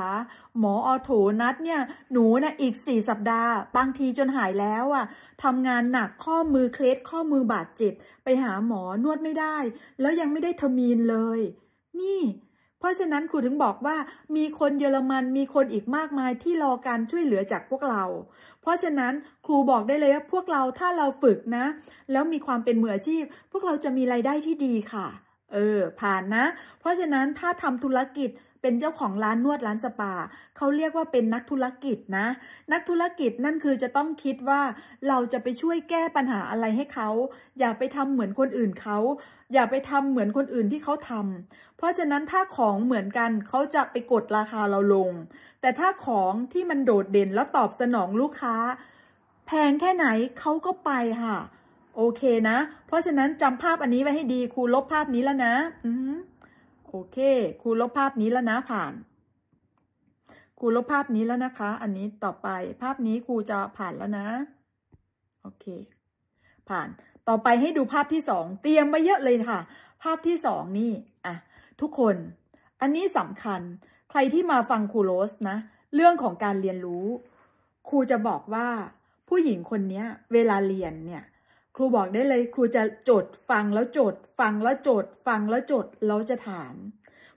หมอออโถนัดเนี่ยหนูนะะอีกสี่สัปดาห์ บางทีจนหายแล้วอะ่ะทำงานหนักข้อมือเคล็ดข้อมือบาดเจ็บไปหาหมอนวดไม่ได้แล้วยังไม่ได้ทมีนเลย นี่ เพราะฉะนั้นครูถึงบอกว่า มีคนเยอรมันมีคนอีกมากมายที่รอการช่วยเหลือจากพวกเรา เพราะฉะนั้นครูบอกได้เลยว่าพวกเราถ้าเราฝึกนะ แล้วมีความเป็นมืออาชีพ พวกเราจะมีไรายได้ที่ดีค่ะ เออ ผ่านนะ เพราะฉะนั้นถ้าทำธุรกิจเป็นเจ้าของร้านนวดร้านสปาเขาเรียกว่าเป็นนักธุรกิจนะ นักธุรกิจนั่นคือจะต้องคิดว่าเราจะไปช่วยแก้ปัญหาอะไรให้เขา อย่าไปทำเหมือนคนอื่นเขาอย่าไปทำเหมือนคนอื่นที่เขาทำ เพราะฉะนั้นถ้าของเหมือนกันเขาจะไปกดราคาเราลง แต่ถ้าของที่มันโดดเด่นแล้วตอบสนองลูกค้า แพงแค่ไหนเขาก็ไปค่ะ โอเคนะ เพราะฉะนั้นจำภาพอันนี้ไว้ให้ดีครูลบภาพนี้แล้วนะอืโอเค ครูลบภาพนี้แล้วนะผ่าน ครูลบภาพนี้แล้วนะคะ อันนี้ต่อไปภาพนี้ครูจะผ่านแล้วนะ โอเค ผ่าน ต่อไปให้ดูภาพที่สอง เตรียมมาเยอะเลยค่ะ ภาพที่สองนี่อ่ะทุกคน อันนี้สำคัญ ใครที่มาฟังครูโรสนะ เรื่องของการเรียนรู้ ครูจะบอกว่า ผู้หญิงคนนี้เวลาเรียนเนี่ยครูบอกได้เลยครูจะจดฟังแล้วจด ฟังแล้วจด ฟังแล้วจด แล้วจะถาม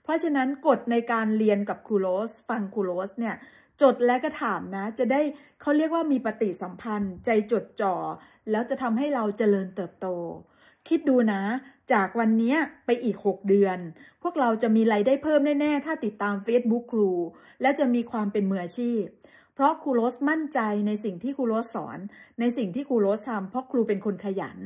เพราะฉะนั้นกฎในการเรียนกับครูโรสฟังครูโรสเนี่ย จดและก็ถามนะ จะได้เขาเรียกว่ามีปฏิสัมพันธ์ ใจจดจ่อแล้วจะทำให้เราเจริญเติบโต คิดดูนะ จากวันนี้ไปอีก 6 เดือน พวกเราจะมีไรายได้เพิ่ม แน่ ๆ ถ้าติดตาม Facebook ครูและจะมีความเป็นมืออาชีพพราะครูโรสมั่นใจในสิ่งที่ครูโรสสอน ในสิ่งที่ครูโรสทำเพราะครูเป็นคนขยัน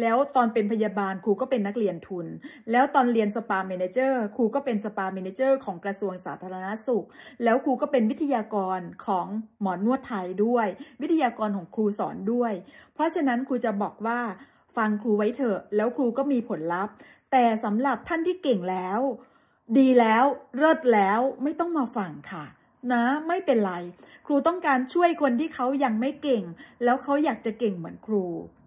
แล้วตอนเป็นพยาบาลครูก็เป็นนักเรียนทุน แล้วตอนเรียนสปาเมนเจอร์ครูก็เป็นสปาเมนเจอร์ของกระทรวงสาธารณาสุข แล้วครูก็เป็นวิทยากรของหมอนนวดไทยด้วย วิทยากรของครูสอนด้วย เพราะฉะนั้นครูจะบอกว่าฟังครูไว้เถอะ แล้วครูก็มีผลลัพธ์ แต่สำหรับท่านที่เก่งแล้ว ดีแล้วเลิศแล้วไม่ต้องมาฟังค่ะ นะไม่เป็นไรครูต้องการช่วยคนที่เขายังไม่เก่ง แล้วเขาอยากจะเก่งเหมือนครู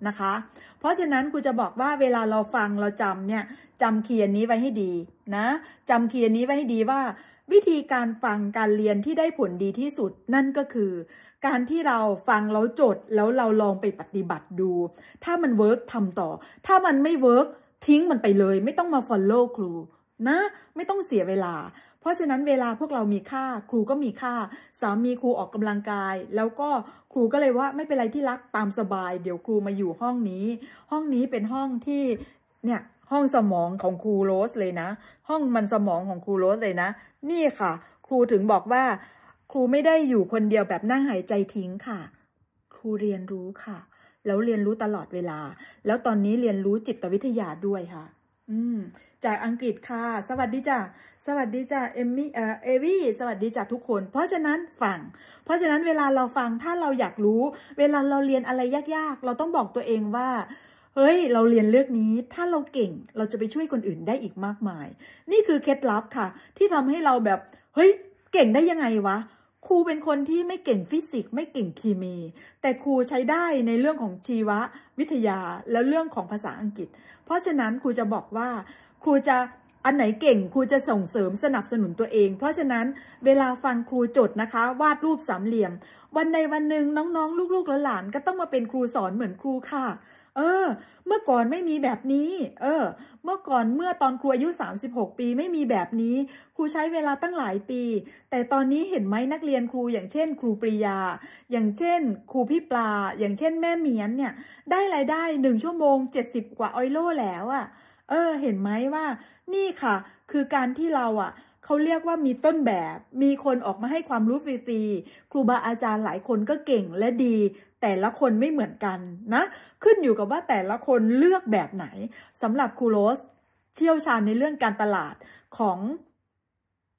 นะคะ เพราะฉะนั้นครูจะบอกว่าเวลาเราฟังเราจำเนี่ยจำคีย์นี้ไว้ให้ดีนะจำคีย์นี้ไว้ให้ดีว่า วิธีการฟังการเรียนที่ได้ผลดีที่สุด นั่นก็คือ การที่เราฟังแล้วจดแล้วเราลองไปปฏิบัติดู ถ้ามันเวิร์กทำต่อ ถ้ามันไม่เวิร์กทิ้งมันไปเลย ไม่ต้องมาฟอลโล่ครู นะ ไม่ต้องเสียเวลาเพราะฉะนั้นเวลาพวกเรามีค่า ครูก็มีค่า สามีครูออกกำลังกาย แล้วก็ครูก็เลยว่าไม่เป็นไรที่รักตามสบาย เดี๋ยวครูมาอยู่ห้องนี้ ห้องนี้เป็นห้องที่ เนี่ยห้องสมองของครูโรสเลยนะห้องมันสมองของครูโรสเลยนะนี่ค่ะ ครูถึงบอกว่า ครูไม่ได้อยู่คนเดียวแบบนั่งหายใจทิ้งค่ะ ครูเรียนรู้ค่ะ แล้วเรียนรู้ตลอดเวลา แล้วตอนนี้เรียนรู้จิตวิทยาด้วยค่ะ อืมจากอังกฤษค่ะ สวัสดีจ้ะสวัสดีจ้ะเอมมี่เอเอวี่สวัสดีจ้ะทุกคน เพราะฉะนั้นฟัง เพราะฉะนั้นเวลาเราฟัง ถ้าเราอยากรู้ เวลาเราเรียนอะไรยากๆ เราต้องบอกตัวเองว่า เฮ้ย เราเรียนเรื่องนี้ ถ้าเราเก่ง เราจะไปช่วยคนอื่นได้อีกมากมาย นี่คือเคล็ดลับค่ะ ที่ทำให้เราแบบ เฮ้ย เก่งได้ยังไงวะ ครูเป็นคนที่ไม่เก่งฟิสิกส์ ไม่เก่งเคมี แต่ครูใช้ได้ในเรื่องของชีววิทยา และเรื่องของภาษาอังกฤษ เพราะฉะนั้นครูจะบอกว่าครูจะอันไหนเก่งครูจะส่งเสริมสนับสนุนตัวเอง เพราะฉะนั้น เวลาฟังครูจดนะคะ วาดรูปสามเหลี่ยม วันในวันหนึ่งน้องๆ ลูกๆหลานก็ต้องมาเป็นครูสอนเหมือนครูค่ะ เออ เมื่อก่อนไม่มีแบบนี้ เออ เมื่อก่อนเมื่อตอนครูอายุ 36 ปีไม่มีแบบนี้ครูใช้เวลาตั้งหลายปี แต่ตอนนี้เห็นไหมนักเรียนครูอย่างเช่น ครูปริยา อย่างเช่น ครูพี่ปลาอย่างเช่น แม่เมียนเนี่ย ได้รายได้หนึ่งชั่วโมง70กว่าออยโลแล้วอะ่ะเออเห็นไหมว่า นี่ค่ะ คือการที่เราอ่ะเขาเรียกว่ามีต้นแบบ มีคนออกมาให้ความรู้ฟรีๆครูบาอาจารย์หลายคนก็เก่งและดี แต่ละคนไม่เหมือนกันนะ ขึ้นอยู่กับว่าแต่ละคนเลือกแบบไหนสำหรับครูโรสเชี่ยวชาญในเรื่องการตลาดของ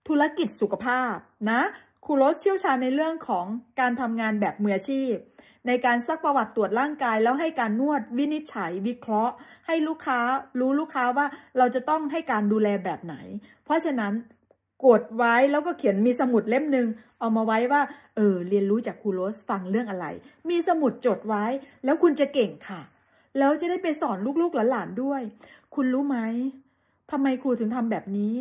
ธุรกิจสุขภาพนะครูโรสเชี่ยวชาญในเรื่องของการทำงานแบบมืออาชีพในการซักประวัติตรวจร่างกายแล้วให้การนวด วินิจฉัยวิเคราะห์ ให้ลูกค้า รู้ลูกค้าว่า เราจะต้องให้การดูแลแบบไหน เพราะฉะนั้นกดไว้แล้วก็เขียนมีสมุดเล่มหนึ่งเอามาไว้ว่า เออเรียนรู้จากครูโรสฟังเรื่องอะไร มีสมุดจดไว้ แล้วคุณจะเก่งค่ะแล้วจะได้ไปสอนลูกๆหลานๆด้วย คุณรู้ไหมทำไมครูถึงทำแบบนี้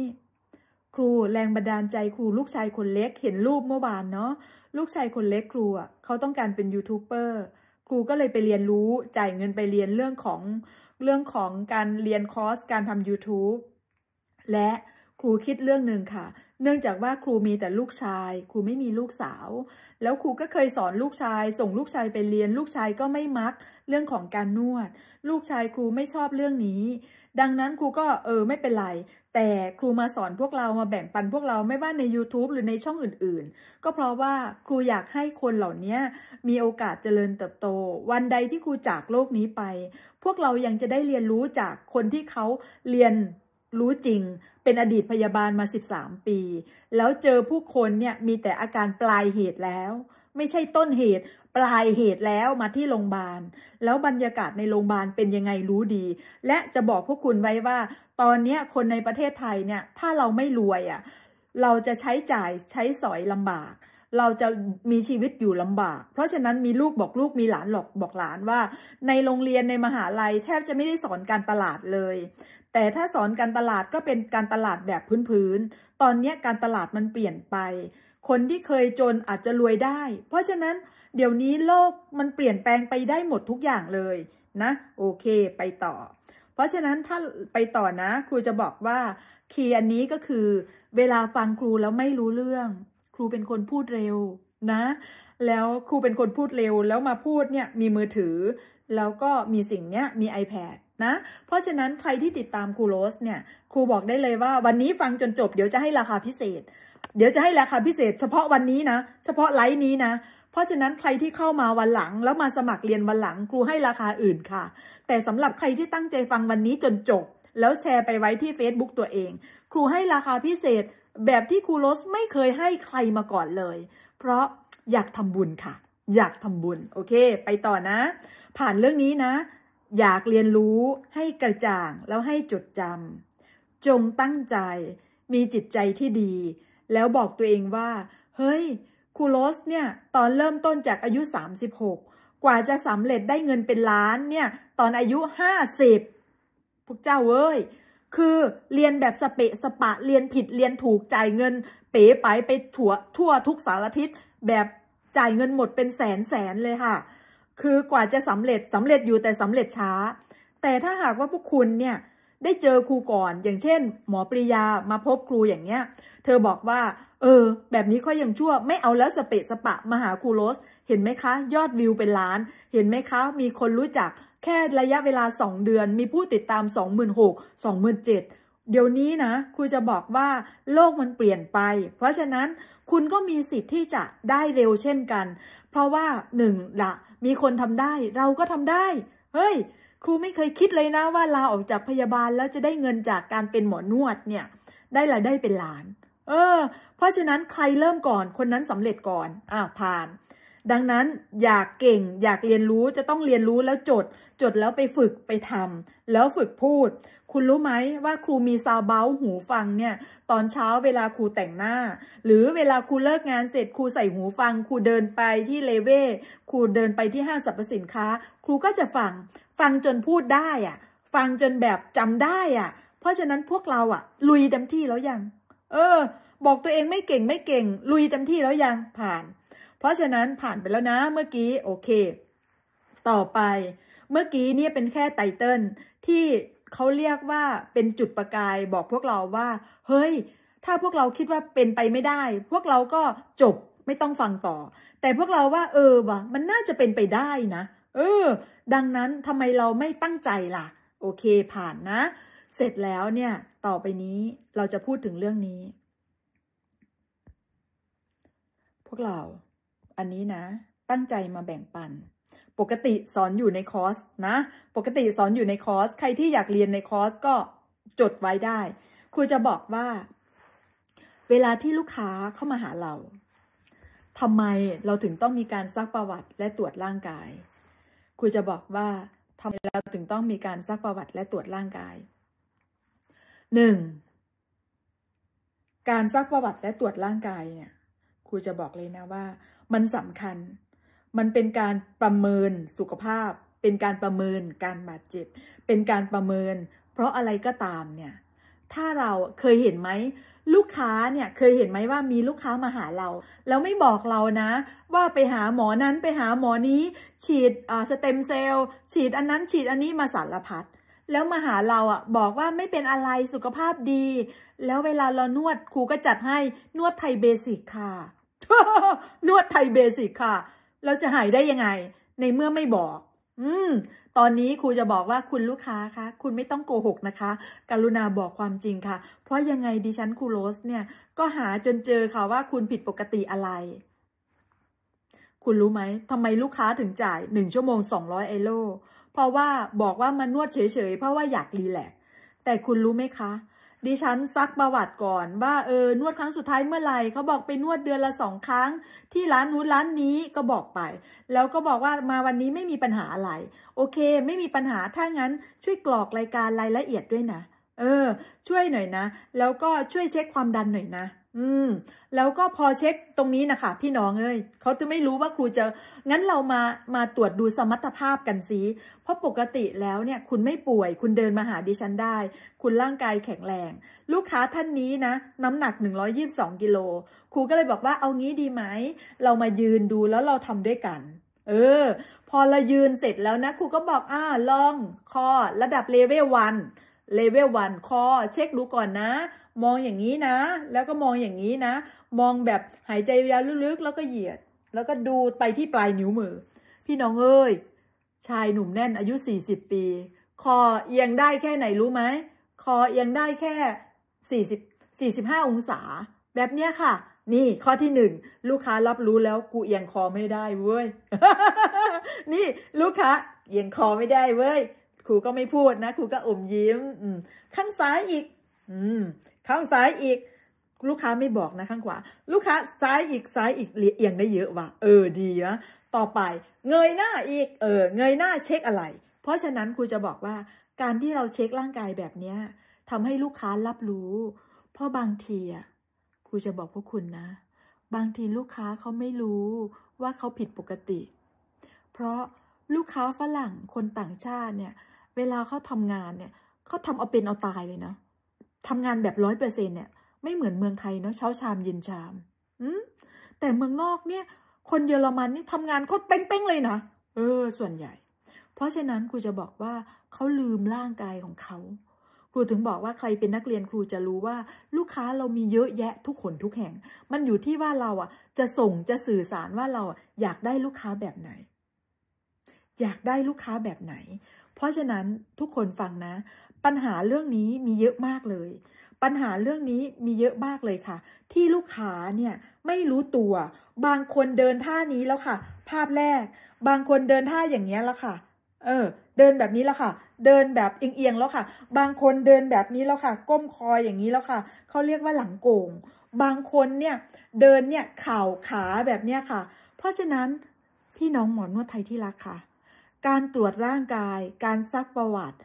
ครูแรงบันดาลใจครูลูกชายคนเล็กเห็นรูปเมื่อวานเนาะลูกชายคนเล็กครูอ่ะเขาต้องการเป็นยูทูบเบอร์ครูก็เลยไปเรียนรู้จ่ายเงินไปเรียนเรื่องของเรื่องของการเรียนคอร์สการทำ YouTube และครูคิดเรื่องหนึ่งค่ะ เนื่องจากว่าครูมีแต่ลูกชาย ครูไม่มีลูกสาว แล้วครูก็เคยสอนลูกชาย ส่งลูกชายไปเรียนลูกชายก็ไม่มัก เรื่องของการนวด ลูกชายครูไม่ชอบเรื่องนี้ ดังนั้นครูก็เออไม่เป็นไรแต่ครูมาสอนพวกเรามาแบ่งปันพวกเราไม่ว่าใน YouTube หรือในช่องอื่น ๆ ก็เพราะว่าครูอยากให้คนเหล่านี้มีโอกาสเจริญเติบโต วันใดที่ครูจากโลกนี้ไป พวกเรายังจะได้เรียนรู้จากคนที่เขาเรียนรู้จริง เป็นอดีตพยาบาลมา 13 ปี แล้วเจอผู้คนเนี่ยมีแต่อาการปลายเหตุแล้ว ไม่ใช่ต้นเหตุปลายเหตุแล้วมาที่โรงพยาบาลแล้วบรรยากาศในโรงพยาบาลเป็นยังไงรู้ดี และจะบอกพวกคุณไว้ว่า ตอนนี้คนในประเทศไทยเนี่ย ถ้าเราไม่รวยอะ่ะเราจะใช้จ่ายใช้สอยลำบาก เราจะมีชีวิตอยู่ลำบาก เพราะฉะนั้นมีลูกบอกลูกมีหลานหลอกบอกหลานว่า ในโรงเรียนในมหาลัยแทบจะไม่ได้สอนการตลาดเลย แต่ถ้าสอนการตลาดก็เป็นการตลาดแบบพื้นๆตอนนี้การตลาดมันเปลี่ยนไป คนที่เคยจนอาจจะรวยได้ เพราะฉะนั้นเดี๋ยวนี้โลกมันเปลี่ยนแปลงไปได้หมดทุกอย่างเลยนะ โอเค ไปต่อ เพราะฉะนั้นถ้าไปต่อนะ ครูจะบอกว่าคีย์อันนี้ก็คือ เวลาฟังครูแล้วไม่รู้เรื่อง ครูเป็นคนพูดเร็วนะ แล้วครูเป็นคนพูดเร็ว แล้วมาพูดเนี่ยมีมือถือ แล้วก็มีสิ่งเนี้ยมี iPad นะ เพราะฉะนั้นใครที่ติดตามครูโรสเนี่ย ครูบอกได้เลยว่า วันนี้ฟังจนจบ เดี๋ยวจะให้ราคาพิเศษเดี๋ยวจะให้ราคาพิเศษ เฉพาะวันนี้นะ เฉพาะไลฟ์นี้นะเพราะฉะนั้นใครที่เข้ามาวันหลังแล้วมาสมัครเรียนวันหลัง ครูให้ราคาอื่นค่ะ แต่สำหรับใครที่ตั้งใจฟังวันนี้จนจบ แล้วแชร์ไปไว้ที่ Facebook ตัวเอง ครูให้ราคาพิเศษ แบบที่ครูลสไม่เคยให้ใครมาก่อนเลย เพราะอยากทำบุญค่ะ อยากทำบุญ โอเคไปต่อนะ ผ่านเรื่องนี้นะ อยากเรียนรู้ให้กระจ่าง แล้วให้จดจำจงตั้งใจ มีจิตใจที่ดี แล้วบอกตัวเองว่าเฮ้ยคูโรสเนี่ยตอนเริ่มต้นจากอายุ36กว่าจะสำเร็จได้เงินเป็นล้านเนี่ย ตอนอายุ50พวกเจ้าเว้ยคือเรียนแบบสเปะสปะเรียนผิดเรียนถูกจ่ายเงิน เป๋ไปไปถั่ว ทั่วทุกสารทิศแบบจ่ายเงินหมดเป็นแสนแสนเลยค่ะ คือกว่าจะสำเร็จสำเร็จอยู่แต่สำเร็จช้า แต่ถ้าหากว่าพวกคุณเนี่ยได้เจอครูก่อน อย่างเช่น หมอปริยามาพบครูอย่างเงี้ย เธอบอกว่าเออ แบบนี้ค่อยยังชั่วไม่เอาแล้วสเปะสปะมาหาครูโรส เห็นไหมคะ ยอดวิวเป็นล้าน เห็นไหมคะ มีคนรู้จักแค่ระยะเวลา 2 เดือนมีผู้ติดตาม26,000 27,000เดี๋ยวนี้นะครูจะบอกว่าโลกมันเปลี่ยนไป เพราะฉะนั้นคุณก็มีสิทธิ์ที่จะได้เร็วเช่นกัน เพราะว่าหนึ่งละมีคนทำได้ เราก็ทำได้ เฮ้ยครูไม่เคยคิดเลยนะว่าลาออกจากพยาบาลแล้วจะได้เงินจากการเป็นหมอนวดเนี่ยได้รายได้เป็นล้าน เออ เพราะฉะนั้นใครเริ่มก่อนคนนั้นสำเร็จก่อน อ่าผ่าน ดังนั้นอยากเก่งอยากเรียนรู้จะต้องเรียนรู้แล้วจด จดแล้วไปฝึกไปทำ แล้วฝึกพูด คุณรู้ไหมว่าครูมีซาวเบาหูฟังเนี่ยตอนเช้าเวลาครูแต่งหน้า หรือเวลาครูเลิกงานเสร็จครูใส่หูฟังครูเดินไปที่เลเว่ครูเดินไปที่ห้างสรรพสินค้า ครูก็จะฟังฟังจนพูดได้อ่ะ ฟังจนแบบจำได้อ่ะ เพราะฉะนั้นพวกเราอ่ะ ลุยเต็มที่แล้วยัง เออ บอกตัวเองไม่เก่งไม่เก่ง ลุยเต็มที่แล้วยังผ่าน เพราะฉะนั้นผ่านไปแล้วนะ เมื่อกี้โอเค ต่อไป เมื่อกี้เนี่ยเป็นแค่ไตเติลที่เขาเรียกว่าเป็นจุดประกาย บอกพวกเราว่าเฮ้ย ถ้าพวกเราคิดว่าเป็นไปไม่ได้ พวกเราก็จบไม่ต้องฟังต่อ แต่พวกเราว่า เออวะมันน่าจะเป็นไปได้นะเออดังนั้นทำไมเราไม่ตั้งใจล่ะ โอเคผ่านนะ เสร็จแล้วเนี่ย ต่อไปนี้เราจะพูดถึงเรื่องนี้ พวกเราอันนี้นะ ตั้งใจมาแบ่งปัน ปกติสอนอยู่ในคอร์สนะ ปกติสอนอยู่ในคอร์สใครที่อยากเรียนในคอร์สก็จดไว้ได้ครูจะบอกว่า เวลาที่ลูกค้าเข้ามาหาเราทำไมเราถึงต้องมีการซักประวัติและตรวจร่างกายคุยจะบอกว่าทำไมเราถึงต้องมีการซักประวัติและตรวจร่างกาย 1. การซักประวัติและตรวจร่างกายเนี่ยครูจะบอกเลยนะว่ามันสำคัญ มันเป็นการประเมินสุขภาพเป็นการประเมินการบาดเจ็บเป็นการประเมิน เพราะอะไรก็ตามเนี่ยถ้าเราเคยเห็นไหมลูกค้าเนี่ย เคยเห็นไหมว่ามีลูกค้ามาหาเรา แล้วไม่บอกเรานะว่าไปหาหมอนั้นไปหาหมอนี้ ฉีดสเต็มเซลล์ ฉีดอันนั้นฉีดอันนี้มาสารพัดแล้วมาหาเราอ่ะ บอกว่าไม่เป็นอะไรสุขภาพดี แล้วเวลาเรานวดครูก็จัดให้นวดไทยเบสิกค่ะนวดไทยเบสิกค่ะ เราจะหายได้ยังไง ในเมื่อไม่บอก อืมตอนนี้ครูจะบอกว่าคุณลูกค้าคะคุณไม่ต้องโกหกนะคะ กรุณาบอกความจริงค่ะ เพราะยังไงดิฉันครูโรสเนี่ย ก็หาจนเจอค่ะว่าคุณผิดปกติอะไร คุณรู้ไหมทำไมลูกค้าถึงจ่ายหนึ่งชั่วโมง 200เอโลเพราะว่าบอกว่ามันนวดเฉยๆ เพราะว่าอยากรีแลกแต่คุณรู้ไหมคะดิฉันซักประวัติก่อน ว่าเออนวดครั้งสุดท้ายเมื่อไหร่เขาบอกไปนวดเดือนละสองครั้ง ที่ร้านนู้นร้านนี้ก็บอกไป แล้วก็บอกว่ามาวันนี้ไม่มีปัญหาอะไร โอเค ไม่มีปัญหาถ้างั้นช่วยกรอกรายการรายละเอียดด้วยนะเออช่วยหน่อยนะ แล้วก็ช่วยเช็คความดันหน่อยนะอืมแล้วก็พอเช็คตรงนี้นะคะพี่น้องเอ้ยเขาจะไม่รู้ว่าครูจะงั้นเรามามาตรวจดูสมรรถภาพกันสิเพราะปกติแล้วเนี่ยคุณไม่ป่วยคุณเดินมาหาดิฉันได้ คุณร่างกายแข็งแรง ลูกค้าท่านนี้นะน้ำหนัก 122กิโลครูก็เลยบอกว่าเอางี้ดีไหม เรามายืนดูแล้วเราทำด้วยกัน เออ พอเรายืนเสร็จแล้วนะครูก็บอกอ่าลอง คอ ระดับเลเวลวันเลเวลวันคอ เช็คดูก่อนนะมองอย่างนี้นะ แล้วก็มองอย่างนี้นะ มองแบบหายใจยาวลึกๆแล้วก็เหยียด แล้วก็ดูไปที่ปลายนิ้วมือ พี่น้องเอ้ย ชายหนุ่มแน่นอายุ40ปี คอเอียงได้แค่ไหนรู้ไหม คอเอียงได้แค่40 45องศา แบบเนี้ยค่ะ นี่ข้อที่หนึ่ง ลูกค้ารับรู้แล้วกูเอียงคอไม่ได้เว้ย นี่ ลูกค้าเอียงคอไม่ได้เว้ย ครูก็ไม่พูดนะครูก็อมยิ้มข้างซ้ายอีกอืมข้างซ้ายอีกลูกค้าไม่บอกนะข้างขวาลูกค้าซ้ายอีกซ้ายอีกเอียงได้เยอะว่ะเออ ดีนะต่อไปเงยหน้าอีก เออ เงยหน้าเช็คอะไร เพราะฉะนั้นครูจะบอกว่า การที่เราเช็คร่างกายแบบเนี้ยทำให้ลูกค้ารับรู้ เพราะบางทีอ่ะครูจะบอกพวกคุณนะ บางทีลูกค้าเขาไม่รู้ว่าเขาผิดปกติ เพราะลูกค้าฝรั่งคนต่างชาติเนี่ย เวลาเขาทำงานเนี่ยเขาทำเอาเป็นเอาตายเลยนะทำงานแบบร้อยเปอร์เซ็นเนี่ย ไม่เหมือนเมืองไทยเนาะเช้าชามเย็นชามอืมแต่เมืองนอกเนี่ย คนเยอรมันนี่ทำงานโคตรเป้งๆเลยนะ เออ ส่วนใหญ่ เพราะฉะนั้นครูจะบอกว่าเขาลืมร่างกายของเขาครูถึงบอกว่าใครเป็นนักเรียนครูจะรู้ว่าลูกค้าเรามีเยอะแยะ ทุกคนทุกแห่ง มันอยู่ที่ว่าเราอ่ะ จะส่งจะสื่อสารว่าเราอยากได้ลูกค้าแบบไหน อยากได้ลูกค้าแบบไหน เพราะฉะนั้นทุกคนฟังนะปัญหาเรื่องนี้มีเยอะมากเลย ปัญหาเรื่องนี้มีเยอะมากเลยค่ะ ที่ลูกค้าเนี่ยไม่รู้ตัว บางคนเดินท่านี้แล้วค่ะ ภาพแรก บางคนเดินท่าอย่างนี้แล้วค่ะ เออ เดินแบบนี้แล้วค่ะ เดินแบบเอียงๆแล้วค่ะ บางคนเดินแบบนี้แล้วค่ะ ก้มคออย่างนี้แล้วค่ะ เขาเรียกว่าหลังโก่งบางคนเนี่ย เดินเนี่ยเข่าขาแบบเนี้ยค่ะ เพราะฉะนั้น พี่น้องหมอนวดไทยที่รักค่ะ การตรวจร่างกาย การซักประวัติ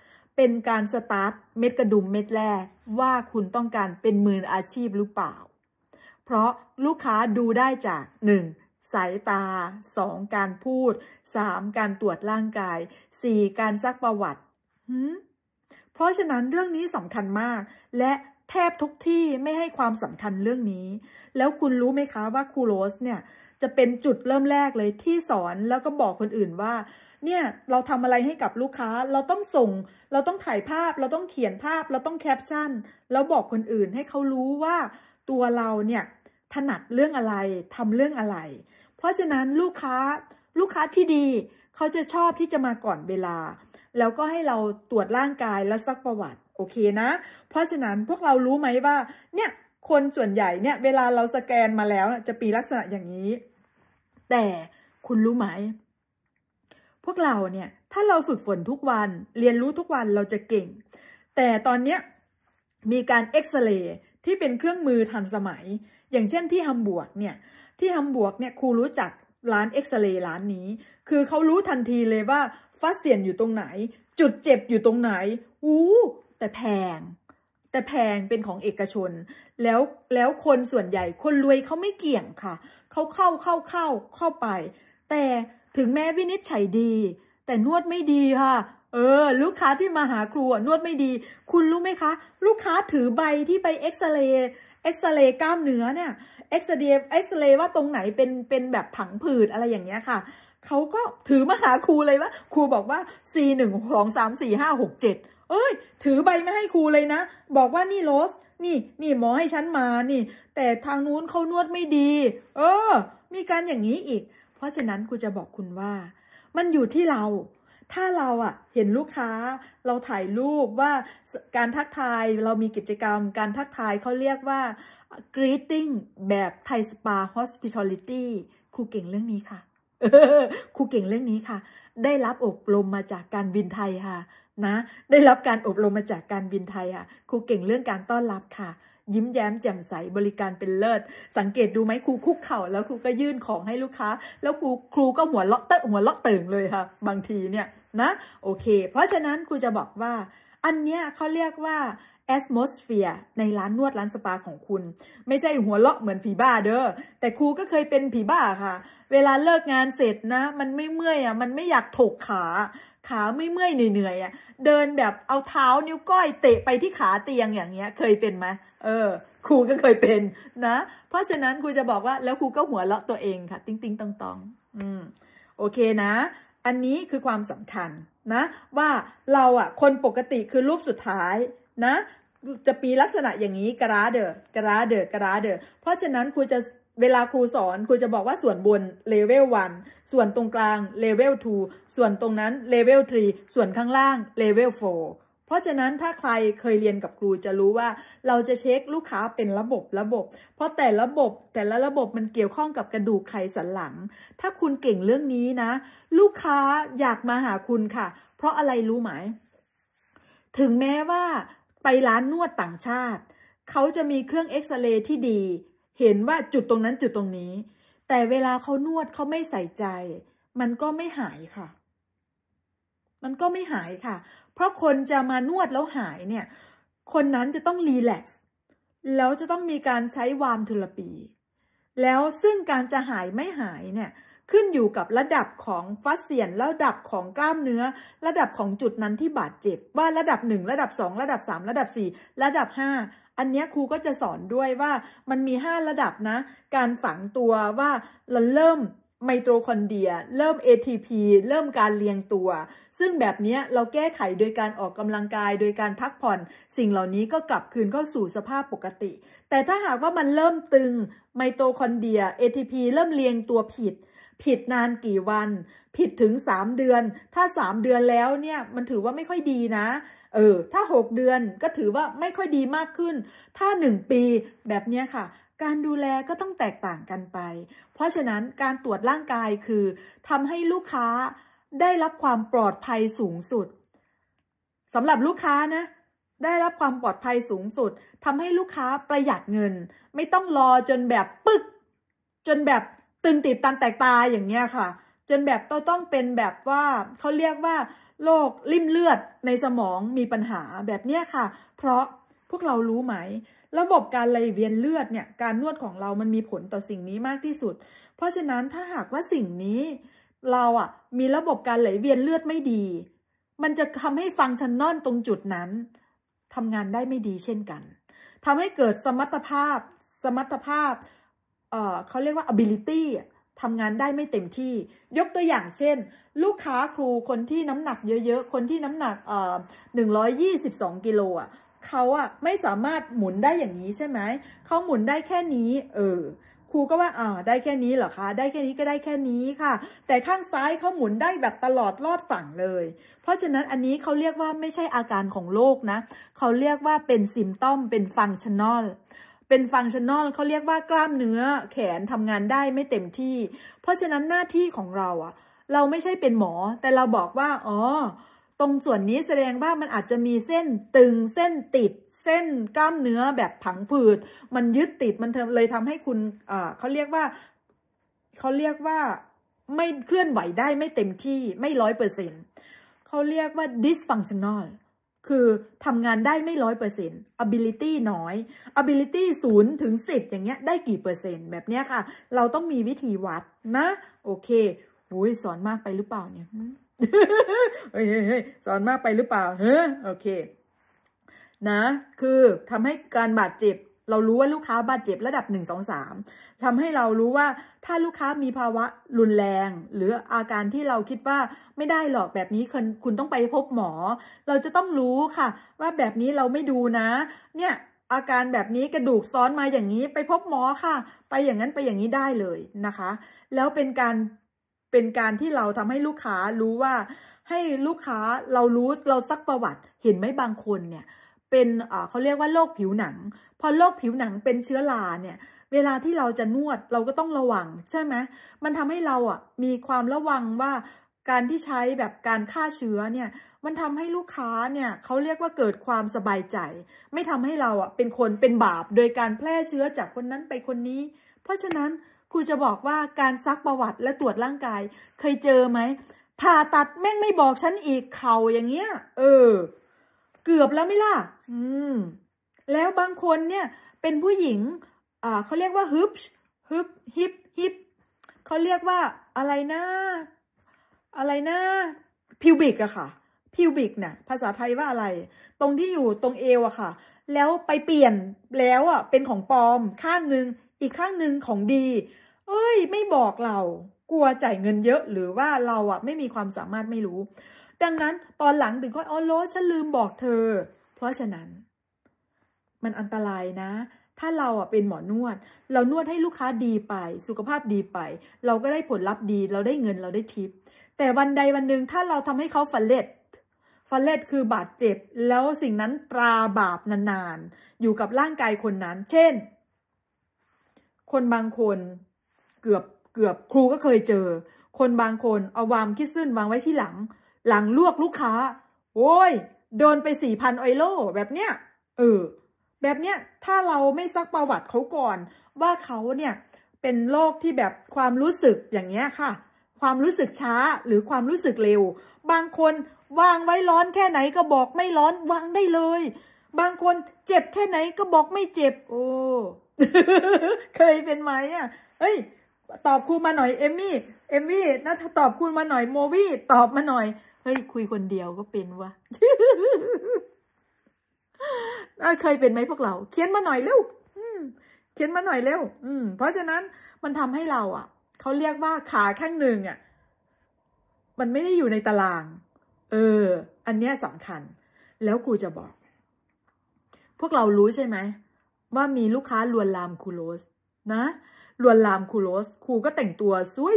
เป็นการสตาร์ทเม็ดกระดุมเม็ดแรกว่าคุณต้องการเป็นมืออาชีพหรือเปล่า เพราะลูกค้าดูได้จาก 1. สายตา 2. การพูด 3. การตรวจร่างกาย 4. การซักประวัติเพราะฉะนั้นเรื่องนี้สำคัญมาก และแทบทุกที่ไม่ให้ความสำคัญเรื่องนี้ แล้วคุณรู้ไหมคะว่าครูโรส เนี่ย จะเป็นจุดเริ่มแรกเลยที่สอนแล้วก็บอกคนอื่นว่าเนี่ยเราทำอะไรให้กับลูกค้าเราต้องส่ง เราต้องถ่ายภาพ เราต้องเขียนภาพเราต้องแคปชั่น แล้วบอกคนอื่นให้เขารู้ว่า ตัวเราเนี่ยถนัดเรื่องอะไรทำเรื่องอะไร เพราะฉะนั้นลูกค้า ลูกค้าที่ดี เขาจะชอบที่จะมาก่อนเวลา แล้วก็ให้เราตรวจร่างกายและซักประวัติ โอเคนะ เพราะฉะนั้นพวกเรารู้ไหมว่า เนี่ยคนส่วนใหญ่เนี่ย เวลาเราสแกนมาแล้ว จะปีลักษณะอย่างนี้ แต่คุณรู้ไหมพวกเราเนี่ยถ้าเราฝึกฝนทุกวันเรียนรู้ทุกวันเราจะเก่ง แต่ตอนนี้มีการเอ็กซเรย์ที่เป็นเครื่องมือทันสมัย อย่างเช่นที่ฮัมบวกเนี่ยที่ฮัมบวกเนี่ยครูรู้จักร้านเอ็กซเรย์ร้านนี้ คือเขารู้ทันทีเลยว่าฟัดเสียนอยู่ตรงไหน จุดเจ็บอยู่ตรงไหนอู้แต่แพง แต่แพงเป็นของเอกชนแล้วแล้วคนส่วนใหญ่คนรวยเขาไม่เกี่ยงค่ะเขาเข้าเข้าเข้าเข้าไป แต่ถึงแม้วินิจฉัยดี แต่นวดไม่ดีค่ะ เออ ลูกค้าที่มาหาครูนวดไม่ดี คุณรู้ไหมคะ ลูกค้าถือใบที่ไปเอ็กซเรย์เอ็กซเรย์กล้ามเนื้อเนี่ยเอ็กซเรย์เอ็กซเรย์ว่าตรงไหนเป็นเป็นแบบผังผืดอะไรอย่างเงี้ยค่ะเขาก็ถือมาหาครูเลยว่า ครูบอกว่า C หนึ่งสองสามสี่ห้าหกเจ็ดเอ้ย ถือใบไม่ให้ครูเลยนะบอกว่านี่โรสนี่นี่หมอให้ฉันมานี่ แต่ทางนู้นเขานวดไม่ดี เออ มีการอย่างนี้อีกเพราะฉะนั้นกูจะบอกคุณว่ามันอยู่ที่เรา ถ้าเราอะเห็นลูกค้า เราถ่ายรูปว่าการทักทายเรามีกิจกรรม การทักทายเขาเรียกว่า greeting แบบไทยสปา hospitality ครูเก่งเรื่องนี้ค่ะครูเก่งเรื่องนี้ค่ะ ได้รับอบรมมาจากการบินไทยค่ะ นะได้รับการอบรมมาจากการบินไทยค่ะ ครูเก่งเรื่องการต้อนรับค่ะยิ้มแย้ม แจ่มใสบริการเป็นเลิศ สังเกตดูไหมครูคุกเข่า แล้วครูก็ยื่นของให้ลูกค้า แล้วครูครูก็หัวล็อกเตะหัวล็อกเติงเลยค่ะ บางทีเนี่ยนะ โอเค เพราะฉะนั้นครูจะบอกว่าอันเนี้ยเขาเรียกว่าแอสโมสเฟียในร้านนวดร้านสปาของคุณ ไม่ใช่หัวเลาะเหมือนผีบ้าเด้อ แต่ครูก็เคยเป็นผีบ้าค่ะ เวลาเลิกงานเสร็จนะ มันไม่เมื่อยอ่ะมันไม่อยากถกขา ขาไม่เมื่อยเหนื่อยอ่ะเดินแบบเอาเท้านิ้วก้อยเตะไปที่ขาเตียงอย่างเงี้ยเคยเป็นไหมเออครูก็เคยเป็น นะ เพราะฉะนั้นครูจะบอกว่าแล้วครูก็หัวเราะตัวเองค่ะติ้งติ้งตองตองอืมโอเคนะ อันนี้คือความสำคัญนะ ว่าเราอ่ะคนปกติคือรูปสุดท้าย นะ จะปีลักษณะอย่างนี้ กระเดอกระเดอกระเดอเพราะฉะนั้นครูจะเวลาครูสอนครูจะบอกว่าส่วนบนเลเวล1ส่วนตรงกลางเลเวล2ส่วนตรงนั้นเลเวล3ส่วนข้างล่างเลเวล4เพราะฉะนั้นถ้าใครเคยเรียนกับครูจะรู้ว่า เราจะเช็คลูกค้าเป็นระบบระบบ เพราะแต่ระบบแต่ละระบบมันเกี่ยวข้องกับกระดูกไขสันหลัง ถ้าคุณเก่งเรื่องนี้นะ ลูกค้าอยากมาหาคุณค่ะ เพราะอะไรรู้ไหม ถึงแม้ว่า ไปร้านนวดต่างชาติ เขาจะมีเครื่องเอ็กซเรย์ที่ดี เห็นว่าจุดตรงนั้นจุดตรงนี้ แต่เวลาเขานวดเขาไม่ใส่ใจ มันก็ไม่หายค่ะ มันก็ไม่หายค่ะพราะคนจะมานวดแล้วหายเนี่ย คนนั้นจะต้องรีแลกซ์ แล้วจะต้องมีการใช้วามทุลปี แล้วซึ่งการจะหายไม่หายเนี่ย ขึ้นอยู่กับระดับของฟัสเซียนระดับของกล้ามเนื้อ ระดับของจุดนั้นที่บาดเจ็บ ว่าระดับ 1 ระดับ 2 ระดับ 3 ระดับ4ระดับ 5 อันนี้ครูก็จะสอนด้วยว่ามันมี 5 ระดับนะ การฝังตัวว่าเราเริ่มไมโตคอนเดีย เริ่ม ATP เริ่มการเรียงตัว ซึ่งแบบนี้เราแก้ไขโดยการออกกำลังกายโดยการพักผ่อนสิ่งเหล่านี้ก็กลับคืนเข้าสู่สภาพปกติ แต่ถ้าหากว่ามันเริ่มตึงไมโตคอนเดีย ATP เริ่มเรียงตัวผิด ผิดนานกี่วัน ผิดถึง 3 เดือน ถ้า 3 เดือนแล้วเนี่ยมันถือว่าไม่ค่อยดีนะ เออถ้า 6 เดือนก็ถือว่าไม่ค่อยดีมากขึ้น ถ้า1ปีแบบนี้ค่ะ การดูแลก็ต้องแตกต่างกันไปราะฉะนั้นการตรวจร่างกายคือทำให้ลูกค้าได้รับความปลอดภัยสูงสุดสำหรับลูกค้านะ ได้รับความปลอดภัยสูงสุดทำให้ลูกค้าประหยัดเงิน ไม่ต้องรอจนแบบปึ๊กจนแบบตื่นตีบตันแตกตาอย่างเงี้ยค่ะ จนแบบต้องเป็นแบบว่าเขาเรียกว่าโรคลิ่มเลือดในสมองมีปัญหาแบบเนี้ยค่ะ เพราะพวกเรารู้ไหมระบบการไหลเวียนเลือดเนี่ยการนวดของเรามันมีผลต่อสิ่งนี้มากที่สุด เพราะฉะนั้นถ้าหากว่าสิ่งนี้เราอะมีระบบการไหลเวียนเลือดไม่ดี มันจะทำให้ฟังชันนอนตรงจุดนั้น ทำงานได้ไม่ดีเช่นกัน ทำให้เกิดสมรรถภาพ สมรรถภาพเอ่อเขาเรียกว่า ability ทำงานได้ไม่เต็มที่ ยกตัวอย่างเช่น ลูกค้าครูคนที่น้ำหนักเยอะ ๆ คนที่น้ำหนักเอ่อสองกิโลอ่ะเขาอะไม่สามารถหมุนได้อย่างนี้ใช่ไหมเขาหมุนได้แค่นี้ เออครูก็ว่า อ่าได้แค่นี้เหรอคะได้แค่นี้ก็ได้แค่นี้ค่ะ แต่ข้างซ้ายเขาหมุนได้แบบตลอดลอดฝั่งเลย เพราะฉะนั้นอันนี้เขาเรียกว่าไม่ใช่อาการของโรคนะ เขาเรียกว่าเป็นซิมตอมเป็นฟังชั่นอลเป็นฟังชั่นอลเขาเรียกว่ากล้ามเนื้อ แขนทำงานได้ไม่เต็มที่ เพราะฉะนั้นหน้าที่ของเราอะเราไม่ใช่เป็นหมอ แต่เราบอกว่า อ๋อตรงส่วนนี้แสดงว่ามันอาจจะมีเส้นตึงเส้นติด เส้นกล้ามเนื้อแบบผังผืด มันยึดติดมันเลยทำให้คุณเขาเรียกว่าเขาเรียกว่าไม่เคลื่อนไหวได้ไม่เต็มที่ไม่ร้อยเปอร์เซ็นต์เขาเรียกว่า dysfunctional คือทำงานได้ไม่ร้อยเปอร์เซ็นต์ ability น้อย ability ศูนย์ถึงสิบอย่างเงี้ย ได้กี่เปอร์เซ็นต์ แบบเนี้ยค่ะ เราต้องมีวิธีวัดนะ โอเคโอ้ยสอนมากไปหรือเปล่าเนี่ยเฮ้ยเฮ้ยสอนมากไปหรือเปล่า เฮ้ยโอเค นะ คือทำให้การบาดเจ็บ เรารู้ว่าลูกค้าบาดเจ็บระดับหนึ่งสองสามทำให้เรารู้ว่า ถ้าลูกค้ามีภาวะรุนแรง หรืออาการที่เราคิดว่าไม่ได้หรอกแบบนี้คุณต้องไปพบหมอ เราจะต้องรู้ค่ะ ว่าแบบนี้เราไม่ดูนะ เนี่ยอาการแบบนี้กระดูกซ้อนมาอย่างนี้ไปพบหมอค่ะ ไปอย่างนั้นไปอย่างนี้ได้เลยนะคะ แล้วเป็นการเป็นการที่เราทำให้ลูกค้ารู้ว่า ให้ลูกค้าเรารู้เราซักประวัติ เห็นไหมบางคนเนี่ย เป็นเขาเรียกว่าโรคผิวหนัง พอโรคผิวหนังเป็นเชื้อราเนี่ย เวลาที่เราจะนวดเราก็ต้องระวังใช่ไหมมันทำให้เราอ่ะมีความระวังว่า การที่ใช้แบบการฆ่าเชื้อเนี่ย มันทำให้ลูกค้าเนี่ยเขาเรียกว่าเกิดความสบายใจ ไม่ทำให้เราอ่ะเป็นคนเป็นบาป โดยการแพร่เชื้อจากคนนั้นไปคนนี้ เพราะฉะนั้นครูจะบอกว่าการซักประวัติและตรวจร่างกาย เคยเจอไหมผ่าตัดแม่งไม่บอกฉันอีกเข่าอย่างเงี้ย เออ เกือบแล้วไม่ล่ะอืม แล้วบางคนเนี่ย เป็นผู้หญิง อ่าเขาเรียกว่าฮึบฮึบฮิปฮิปเขาเรียกว่า อะไรนะ อะไรนะพิวบิกอะค่ะพิวบิกน่ะภาษาไทยว่าอะไร ตรงที่อยู่ตรงเอวอะค่ะ แล้วไปเปลี่ยนแล้วอะเป็นของปลอมข้างนึงอีกข้างหนึ่งของดี เอ้ย ไม่บอกเรา กลัวจ่ายเงินเยอะหรือว่าเราอะไม่มีความสามารถไม่รู้ ดังนั้นตอนหลังถึงก็อ๋อโลฉันลืมบอกเธอ เพราะฉะนั้นมันอันตรายนะ ถ้าเราอ่ะเป็นหมอนวด เรานวดให้ลูกค้าดีไปสุขภาพดีไป เราก็ได้ผลลัพธ์ดี เราได้เงินเราได้ทิป แต่วันใดวันหนึ่งถ้าเราทำให้เขาฝันเล็ดฟันเลดคือบาดเจ็บ แล้วสิ่งนั้นตราบาปนานๆอยู่กับร่างกายคนนั้น เช่นคนบางคนเกือบเกือบครูก็เคยเจอ คนบางคนเอาวามคิดซึ่นวางไว้ที่หลัง หลังลวกลูกค้าโอ้ยโดนไปสี่พันออยโลแบบเนี้ยเออแบบเนี้ยถ้าเราไม่ซักประวัติเขาก่อน ว่าเขาเนี่ยเป็นโรคที่แบบความรู้สึกอย่างเงี้ยค่ะ ความรู้สึกช้าหรือความรู้สึกเร็ว บางคนวางไว้ร้อนแค่ไหนก็บอกไม่ร้อนวางได้เลย บางคนเจ็บแค่ไหนก็บอกไม่เจ็บ โอ้เคยเป็นไหมอ่ะ เฮ้ย ตอบครูมาหน่อยเอมมี่ เอมมี่นะตอบครูมาหน่อยโมวี่ตอบมาหน่อย เฮ้ยคุยคนเดียวก็เป็นวะเคยเป็นไหมพวกเรา เขียนมาหน่อยเร็วเขียนมาหน่อยเร็ว อืม เพราะฉะนั้นมันทำให้เรา อ่ะเขาเรียกว่าขาข้างหนึ่งอ่ะมันไม่ได้อยู่ในตาราง เออ อันเนี้ยสำคัญ แล้วครูจะบอก พวกเรารู้ใช่ไหมว่ามีลูกค้าลวนลามครูโรสนะ ลวนลามครูโรสครูก็แต่งตัว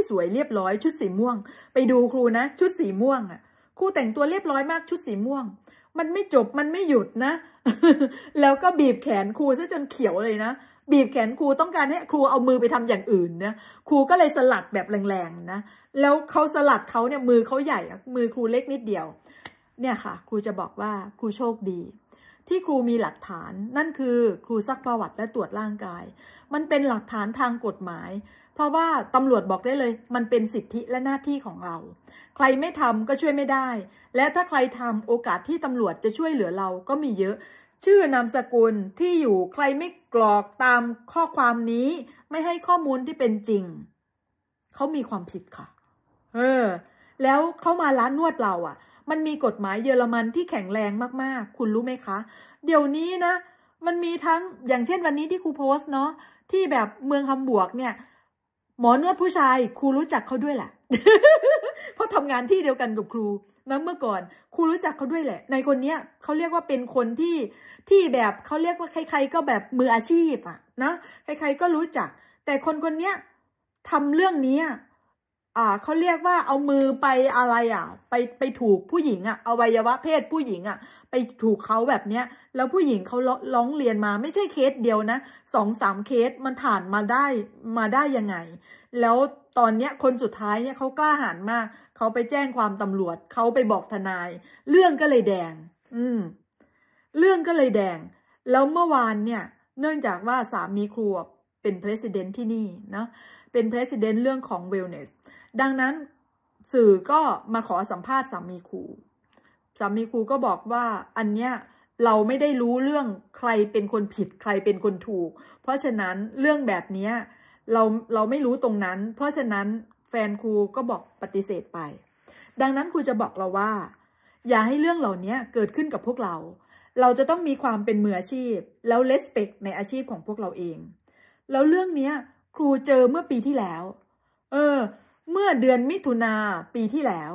สวยๆเรียบร้อย ชุดสีม่วง ไปดูครูนะ ชุดสีม่วงอ่ะครูแต่งตัวเรียบร้อยมากชุดสีม่วง มันไม่จบมันไม่หยุดนะ แล้วก็บีบแขนครูซะจนเขียวเลยนะ บีบแขนครูต้องการให้ครูเอามือไปทำอย่างอื่นนะครูก็เลยสลัดแบบแรงๆ นะ แล้วเขาสลัดเขาเนี่ยมือเขาใหญ่มือครูเล็กนิดเดียว เนี่ยค่ะ ครูจะบอกว่าครูโชคดีที่ครูมีหลักฐานนั่นคือครูซักประวัติและตรวจร่างกาย มันเป็นหลักฐานทางกฎหมาย เพราะว่าตำรวจบอกได้เลย มันเป็นสิทธิและหน้าที่ของเรา ใครไม่ทำก็ช่วยไม่ได้ และถ้าใครทำโอกาสที่ตำรวจจะช่วยเหลือเราก็มีเยอะ ชื่อนามสกุลที่อยู่ใครไม่กรอกตามข้อความนี้ ไม่ให้ข้อมูลที่เป็นจริงเขามีความผิดค่ะ เออ แล้วเขามาร้านนวดเราอะ่ะมันมีกฎหมายเยอรมันที่แข็งแรงมากๆ คุณรู้ไหมคะ เดี๋ยวนี้นะ มันมีทั้งอย่างเช่นวันนี้ที่ครูโพสเนาะ ที่แบบเมืองฮัมบวกเนี่ย หมอนวดผู้ชายครูรู้จักเขาด้วยแหละ เพราะทำงานที่เดียวกันกับครูนะเมื่อก่อนครูรู้จักเขาด้วยแหละ ในคนเนี้ยเขาเรียกว่าเป็นคนที่ที่แบบเขาเรียกว่าใคร ๆ ก็แบบมืออาชีพอะนะใคร ๆก็รู้จัก แต่คนคนเนี้ยทำเรื่องนี้อ่าเขาเรียกว่าเอามือไปอะไรอ่ะ ไปไปถูกผู้หญิงอ่ะอวัยวะเพศผู้หญิงอ่ะ ไปถูกเขาแบบเนี้ยแล้วผู้หญิงเขาร้องเรียนมาไม่ใช่เคสเดียวนะสองสามเคสมันผ่านมาได้มาได้ยังไง แล้วตอนเนี้ยคนสุดท้ายเนี่ยเขากล้าหาญมากเขาไปแจ้งความตำรวจเขาไปบอกทนาย เรื่องก็เลยแดง อืมเรื่องก็เลยแดงแล้วเมื่อวานเนี่ย เนื่องจากว่าสามีครัวเป็นประธานที่นี่นะเป็นประธานเรื่องของเวลเนสดังนั้นสื่อก็มาขอสัมภาษณ์สามีครู สามีครูก็บอกว่า อันเนี้ยเราไม่ได้รู้เรื่องใครเป็นคนผิดใครเป็นคนถูก เพราะฉะนั้นเรื่องแบบนี้เราเราไม่รู้ตรงนั้น เพราะฉะนั้นแฟนครูก็บอกปฏิเสธไป ดังนั้นครูจะบอกเราว่า อย่าให้เรื่องเหล่านี้เกิดขึ้นกับพวกเรา เราจะต้องมีความเป็นมืออาชีพ แล้วเลสเปกในอาชีพของพวกเราเอง แล้วเรื่องนี้ครูเจอเมื่อปีที่แล้ว เออเมื่อเดือนมิถุนาปีที่แล้ว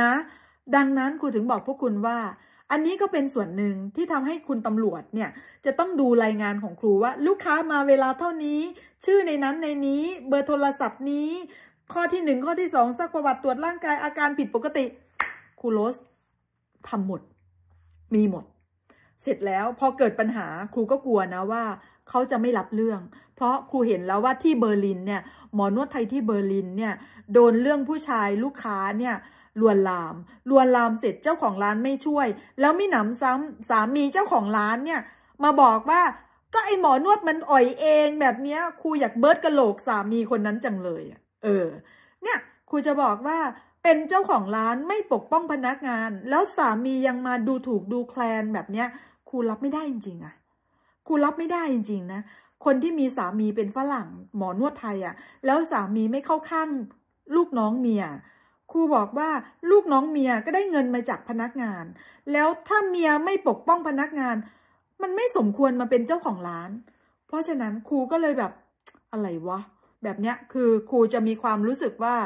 นะ ดังนั้นครูถึงบอกพวกคุณว่า อันนี้ก็เป็นส่วนหนึ่งที่ทำให้คุณตำรวจเนี่ย จะต้องดูรายงานของครูว่า ลูกค้ามาเวลาเท่านี้ ชื่อในนั้นในนี้ เบอร์โทรศัพท์นี้ ข้อที่หนึ่งข้อที่สอง สักประวัติตรวจร่างกายอาการผิดปกติ ครูโรสทำหมด มีหมด เสร็จแล้วพอเกิดปัญหาครูก็กลัวนะว่าเขาจะไม่รับเรื่องเพราะครูเห็นแล้วว่าที่เบอร์ลิน เนี่ย หมอนวดไทยที่เบอร์ลิน เนี่ยโดนเรื่องผู้ชายลูกค้าเนี่ยลวนลาม ลวนลามเสร็จเจ้าของร้านไม่ช่วย แล้วมีหนำซ้ำสามีเจ้าของร้านเนี่ย มาบอกว่า ก็ไอหมอนวดมันอ่อยเองแบบเนี้ยครูอยากเบิร์ดกระโหลกสามีคนนั้นจังเลยเออเนี่ยครูจะบอกว่าเป็นเจ้าของร้านไม่ปกป้องพนักงาน แล้วสามียังมาดูถูกดูแคลนแบบเนี้ยครูรับไม่ได้จริงๆอะครูรับไม่ได้จริงๆนะคนที่มีสามีเป็นฝรั่งหมอนวดไทยอะ่ะ แล้วสามีไม่เข้าข้างลูกน้องเมีย ครูบอกว่าลูกน้องเมียก็ได้เงินมาจากพนักงาน แล้วถ้าเมียไม่ปกป้องพนักงาน มันไม่สมควรมาเป็นเจ้าของร้าน เพราะฉะนั้นครูก็เลยแบบอะไรวะแบบเนี้ย คือครูจะมีความรู้สึกว่า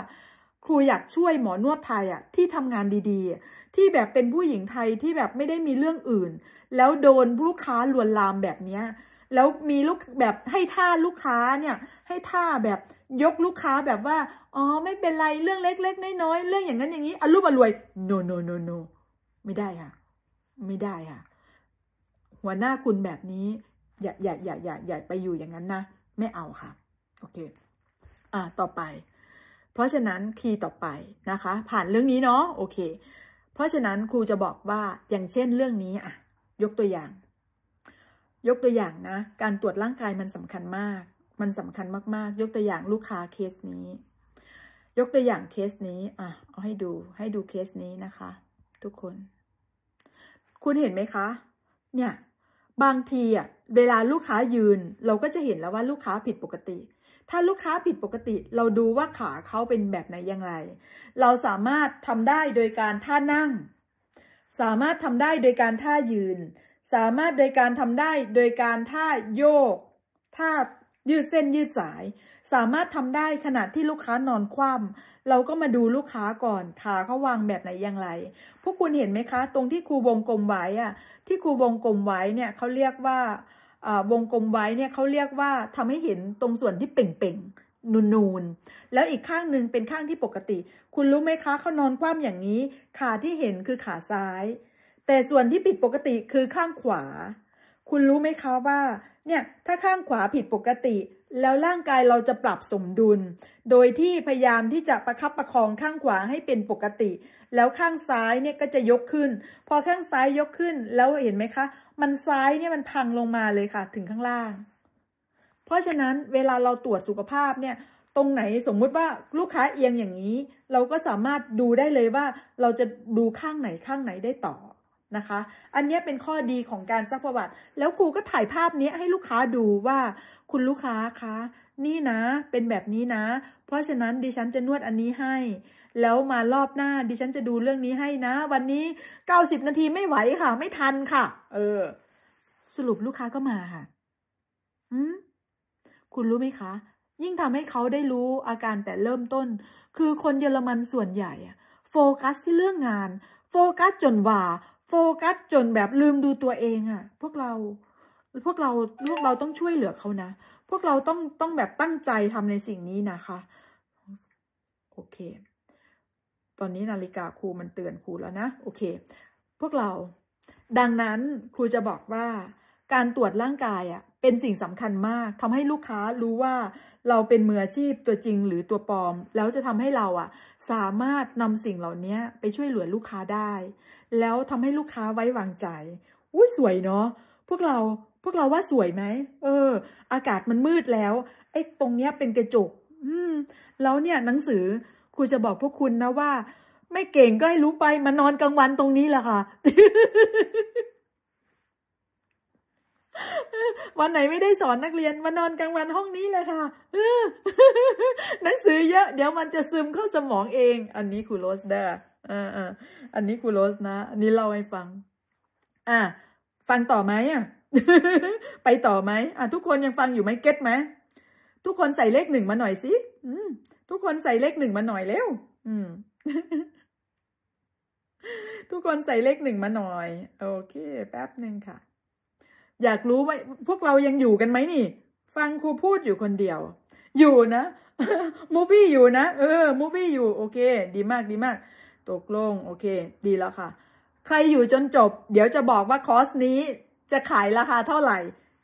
ครูอยากช่วยหมอนวดไทยอะที่ทำงานดีๆ ที่แบบเป็นผู้หญิงไทยที่แบบไม่ได้มีเรื่องอื่น แล้วโดนลูกค้าลวนลามแบบเนี้ยแล้วมีลูกแบบให้ท่าลูกค้าเนี่ย ให้ท่าแบบยกลูกค้าแบบว่า อ๋อ ไม่เป็นไร เรื่องเล็ก ๆ น้อยๆเรื่องอย่างนั้นอย่างนี้อารมณ์อรวย no no no no ไม่ได้ค่ะ ไม่ได้ค่ะ หัวหน้าคุณแบบนี้ อย่าอย่าอย่าอย่าอย่าไปอยู่อย่างนั้นนะไม่เอาค่ะ โอเค อ่าต่อไป เพราะฉะนั้นคีย์ต่อไปนะคะผ่านเรื่องนี้เนาะโอเค เพราะฉะนั้นครูจะบอกว่าอย่างเช่นเรื่องนี้อ่ะยกตัวอย่างยกตัวอย่างนะการตรวจร่างกายมันสำคัญมาก มันสำคัญมากๆ ยกตัวอย่างลูกค้าเคสนี้ ยกตัวอย่างเคสนี้อ่ะ เอาให้ดูให้ดูเคสนี้นะคะ ทุกคน คุณเห็นไหมคะ เนี่ยบางทีอ่ะเวลาลูกค้ายืน เราก็จะเห็นแล้วว่าลูกค้าผิดปกติ ถ้าลูกค้าผิดปกติ เราดูว่าขาเขาเป็นแบบไหนอย่างไร เราสามารถทำได้โดยการท่านั่ง สามารถทำได้โดยการท่ายืนสามารถโดยการทำได้โดยการท่าโยกท่ายืดเส้นยืดสาย สามารถทำได้ขณะที่ลูกค้านอนคว่ำเราก็มาดูลูกค้าก่อน ขาเขาวางแบบไหนอย่างไรพวกคุณเห็นไหมคะ ตรงที่ครูวงกลมไว้อะที่ครูวงกลมไว้เนี่ยเขาเรียกว่าวงกลมไว้เนี่ยเขาเรียกว่าทำให้เห็นตรงส่วนที่เป่งๆนูนๆแล้วอีกข้างหนึ่งเป็นข้างที่ปกติ คุณรู้ไหมคะเขานอนคว่ำอย่างนี้ ขาที่เห็นคือขาซ้ายแต่ส่วนที่ผิดปกติคือข้างขวา คุณรู้ไหมคะว่า เนี่ย ถ้าข้างขวาผิดปกติ แล้วร่างกายเราจะปรับสมดุล โดยที่พยายามที่จะประคับประคองข้างขวาให้เป็นปกติ แล้วข้างซ้ายเนี่ยก็จะยกขึ้น พอข้างซ้ายยกขึ้นแล้วเห็นไหมคะ มันซ้ายเนี่ยมันพังลงมาเลยค่ะ ถึงข้างล่าง เพราะฉะนั้นเวลาเราตรวจสุขภาพเนี่ย ตรงไหนสมมุติว่าลูกค้าเอียงอย่างนี้ เราก็สามารถดูได้เลยว่า เราจะดูข้างไหนข้างไหนได้ต่อนะคะ อันนี้เป็นข้อดีของการซักประวัติ แล้วครูก็ถ่ายภาพนี้ให้ลูกค้าดูว่า คุณลูกค้าคะ นี่นะ เป็นแบบนี้นะ เพราะฉะนั้นดิฉันจะนวดอันนี้ให้ แล้วมารอบหน้าดิฉันจะดูเรื่องนี้ให้นะ วันนี้90นาทีไม่ไหวค่ะ ไม่ทันค่ะ เออสรุปลูกค้าก็มาค่ะอืมคุณรู้ไหมคะ ยิ่งทำให้เขาได้รู้อาการแต่เริ่มต้น คือคนเยอรมันส่วนใหญ่โฟกัสที่เรื่องงาน โฟกัสจนว่าโฟกัสจนแบบลืมดูตัวเองอะพวกเรา พวกเราพวกเราต้องช่วยเหลือเขานะ พวกเราต้องต้องแบบตั้งใจทำในสิ่งนี้นะคะ โอเค ตอนนี้นาฬิกาครูมันเตือนครูแล้วนะ โอเค พวกเรา ดังนั้นครูจะบอกว่าการตรวจร่างกายอะเป็นสิ่งสำคัญมากทำให้ลูกค้ารู้ว่าเราเป็นมืออาชีพตัวจริงหรือตัวปลอม แล้วจะทำให้เราอะสามารถนำสิ่งเหล่านี้ไปช่วยเหลือลูกค้าได้แล้วทำให้ลูกค้าไว้วางใจ อุ้ยสวยเนาะ พวกเรา พวกเราว่าสวยไหม เออ อากาศมันมืดแล้ว ไอ้ตรงเนี้ยเป็นกระจกอืม แล้วเนี่ย หนังสือ ครูจะบอกพวกคุณนะว่า ไม่เก่งก็ให้รู้ไป มานอนกลางวันตรงนี้แหละค่ะ วันไหนไม่ได้สอนนักเรียนมานอนกลางวันห้องนี้เลยค่ะหนังสือเยอะ เดี๋ยวมันจะซึมเข้าสมองเอง อันนี้ครูโรสเดอร์อ่าอ่าอันนี้กูโรสนะอันนี้เล่าให้ฟัง อ่าฟังต่อไหมอ่ะ ไปต่อไหมอ่ะทุกคนยังฟังอยู่ไหมเก็ตไหมทุกคนใส่เลขหนึ่งมาหน่อยสิอืมทุกคนใส่เลขหนึ่งมาหน่อยเร็วอืมทุกคนใส่เลขหนึ่งมาหน่อยโอเค แป๊บหนึ่งค่ะ อยากรู้ไหมพวกเรายังอยู่กันไหมนี่ ฟังครูพูดอยู่คนเดียว อยู่นะมูฟี่อยู่นะ เออ มูฟี่อยู่ โอเค ดีมากดีมากตกลงโอเค ดีแล้วค่ะ ใครอยู่จนจบ เดี๋ยวจะบอกว่าคอร์สนี้ จะขายราคาเท่าไหร่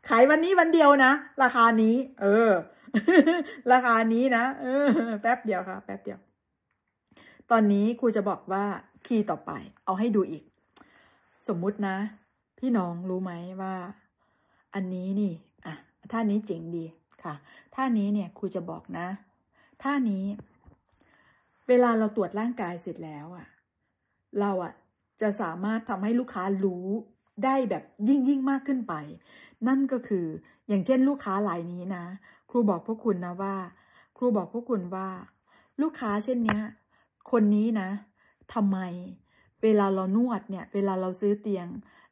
ขายวันนี้วันเดียวนะ ราคานี้ เออ ราคานี้นะเออแป๊บเดียวค่ะ แป๊บเดียวตอนนี้ครูจะบอกว่าคีย์ต่อไป เอาให้ดูอีก สมมุตินะ พี่น้องรู้ไหมว่า อันนี้นี่ อ่ะท่านี้เจ๋งดีค่ะท่านี้เนี่ยครูจะบอกนะท่านี้เวลาเราตรวจร่างกายเสร็จแล้วอะเราอ่ะจะสามารถทำให้ลูกค้ารู้ได้แบบยิ่งยิ่งมากขึ้นไป นั่นก็คืออย่างเช่นลูกค้ารายนี้นะครูบอกพวกคุณนะว่า ครูบอกพวกคุณว่า ลูกค้าเช่นเนี้ยคนนี้นะทำไม เวลาเรานวดเนี่ย เวลาเราซื้อเตียง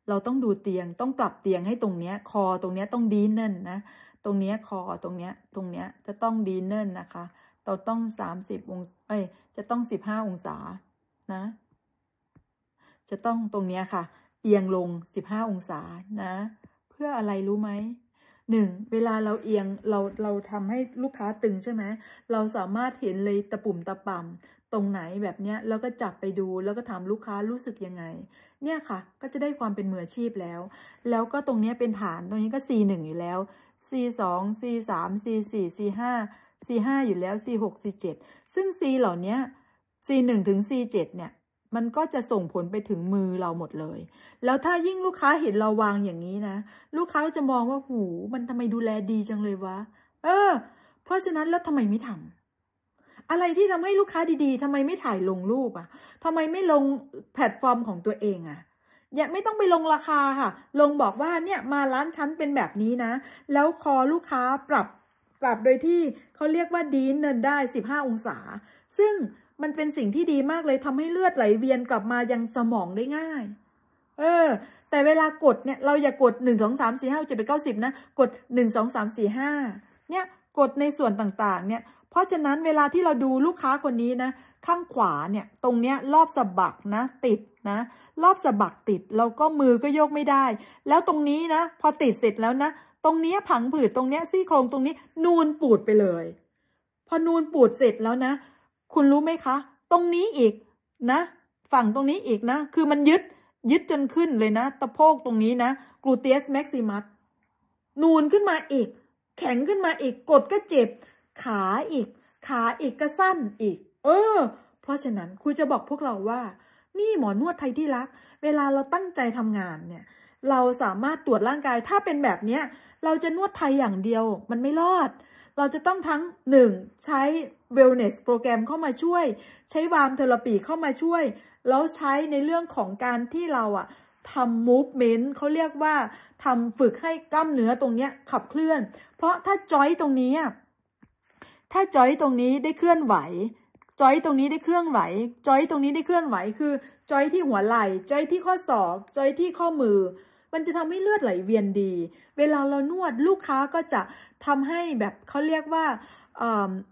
เราต้องดูเตียงต้องปรับเตียงให้ตรงเนี้ยคอ ตรงเนี้ยต้องดีเน่นนะตรงเนี้ยคอตรงเนี้ย ตรงเนี้ยจะต้องดีเน่นนะคะเราต้องสามสิบองเอ้ยจะต้องสิบห้าองศานะ จะต้องตรงเนี้ยค่ะ เอียงลงสิบห้าองศานะ เพื่ออะไรรู้ไหมหนึ่งเวลาเราเอียงเราเราทำให้ลูกค้าตึงใช่ไหมเราสามารถเห็นเลยตะปุ่มตะป่ำตรงไหนแบบเนี้ยแล้วก็จับไปดู แล้วก็ถามลูกค้ารู้สึกยังไง เนี่ยค่ะ ก็จะได้ความเป็นมืออาชีพแล้ว แล้วก็ตรงเนี้ยเป็นฐานตรงนี้ก็ C1 อยู่แล้ว C2 C3 C4 C5 C5 อยู่แล้ว C6 C7 ซึ่ง C เหล่านี้ C1 ถึง C7 เนี่ย มันก็จะส่งผลไปถึงมือเราหมดเลย แล้วถ้ายิ่งลูกค้าเห็นเราวางอย่างนี้นะ ลูกค้าจะมองว่าหูมันทำไมดูแลดีจังเลยวะ เออ เพราะฉะนั้นแล้วทำไมไม่ทำอะไรที่ทำให้ลูกค้าดีๆทำไมไม่ถ่ายลงรูปอะ่ะทำไมไม่ลงแพลตฟอร์มของตัวเองอะ่ะ อย่าไม่ต้องไปลงราคาค่ะ ลงบอกว่าเนี่ยมาร้านชั้นเป็นแบบนี้นะแล้วคอลูกค้าปรับปรับโดยที่เขาเรียกว่าดีนเนินได้ 15 องศา ซึ่งมันเป็นสิ่งที่ดีมากเลยทำให้เลือดไหลเวียนกลับมายังสมองได้ง่าย เออ แต่เวลากดเนี่ยเราอย่ากด 1 2 3 4 5 7 8 9 10นะ กด 1 2 3 4 5 เนี่ยกดในส่วนต่างๆ เนี่ย เพราะฉะนั้นเวลาที่เราดูลูกค้าคนนี้นะ ข้างขวาเนี่ย ตรงเนี้ยรอบสะบักนะ ติดนะ รอบสะบักติดเราก็มือก็โยกไม่ได้ แล้วตรงนี้นะพอติดเสร็จแล้วนะตรงนี้ผังผืดตรงนี้ซี่โครงตรงนี้ นูนปูดไปเลยพอนูนปูดเสร็จแล้วนะคุณรู้ไหมคะ ตรงนี้อีกนะ ฝั่งตรงนี้อีกนะคือมันยึดยึดจนขึ้นเลยนะตะโพกตรงนี้นะกลูเตียสแม็กซิมัสนูนขึ้นมาอีก แข็งขึ้นมาอีกกดก็เจ็บ ขาอีก ขาอีกก็สั้นอีก เออเพราะฉะนั้นครูจะบอกพวกเราว่า นี่หมอนวดไทยที่รัก เวลาเราตั้งใจทำงานเนี่ย เราสามารถตรวจร่างกายถ้าเป็นแบบเนี้ยเราจะนวดไทยอย่างเดียวมันไม่รอด เราจะต้องทั้ง 1. ใช้เวลเนสโปรแกรมเข้ามาช่วย ใช้วามเทอราปีเข้ามาช่วย แล้วใช้ในเรื่องของการที่เราอะทำมูฟเมนต์เขาเรียกว่าทำฝึกให้กล้ามเนื้อตรงเนี้ยขับเคลื่อน เพราะถ้าจอยตรงนี้ถ้าจอยตรงนี้ได้เคลื่อนไหวจอยตรงนี้ได้เคลื่อนไหวจอยตรงนี้ได้เคลื่อนไหว คือจอยที่หัวไหล่จอยที่ข้อศอกจอยที่ข้อมือมันจะทำให้เลือดไหลเวียนดี เวลาเรานวดลูกค้าก็จะทำให้แบบเขาเรียกว่าเ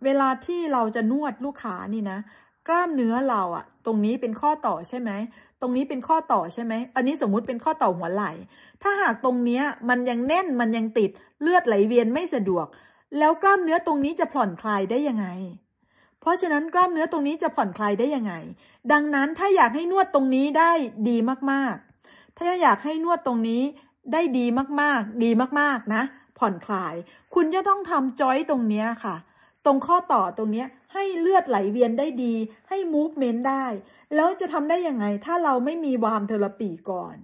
เวลาที่เราจะนวดลูกค้านี่นะ กล้ามเนื้อเราอะตรงนี้เป็นข้อต่อใช่ไหม ตรงนี้เป็นข้อต่อใช่ไหม อันนี้สมมุติเป็นข้อต่อหัวไหล่ ถ้าหากตรงเนี้ยมันยังแน่นมันยังติดเลือดไหลเวียนไม่สะดวก แล้วกล้ามเนื้อตรงนี้จะผ่อนคลายได้ยังไง เพราะฉะนั้นกล้ามเนื้อตรงนี้จะผ่อนคลายได้ยังไง ดังนั้นถ้าอยากให้นวดตรงนี้ได้ดีมากถ้าอยากให้นวดตรงนี้ได้ดีมากๆ ดีมากๆ นะ ผ่อนคลาย คุณจะต้องทำจอยตรงนี้ค่ะ ตรงข้อต่อตรงนี้ให้เลือดไหลเวียนได้ดี ให้มูฟเมนต์ได้ แล้วจะทำได้ยังไง ถ้าเราไม่มีวามเทอราปีก่อน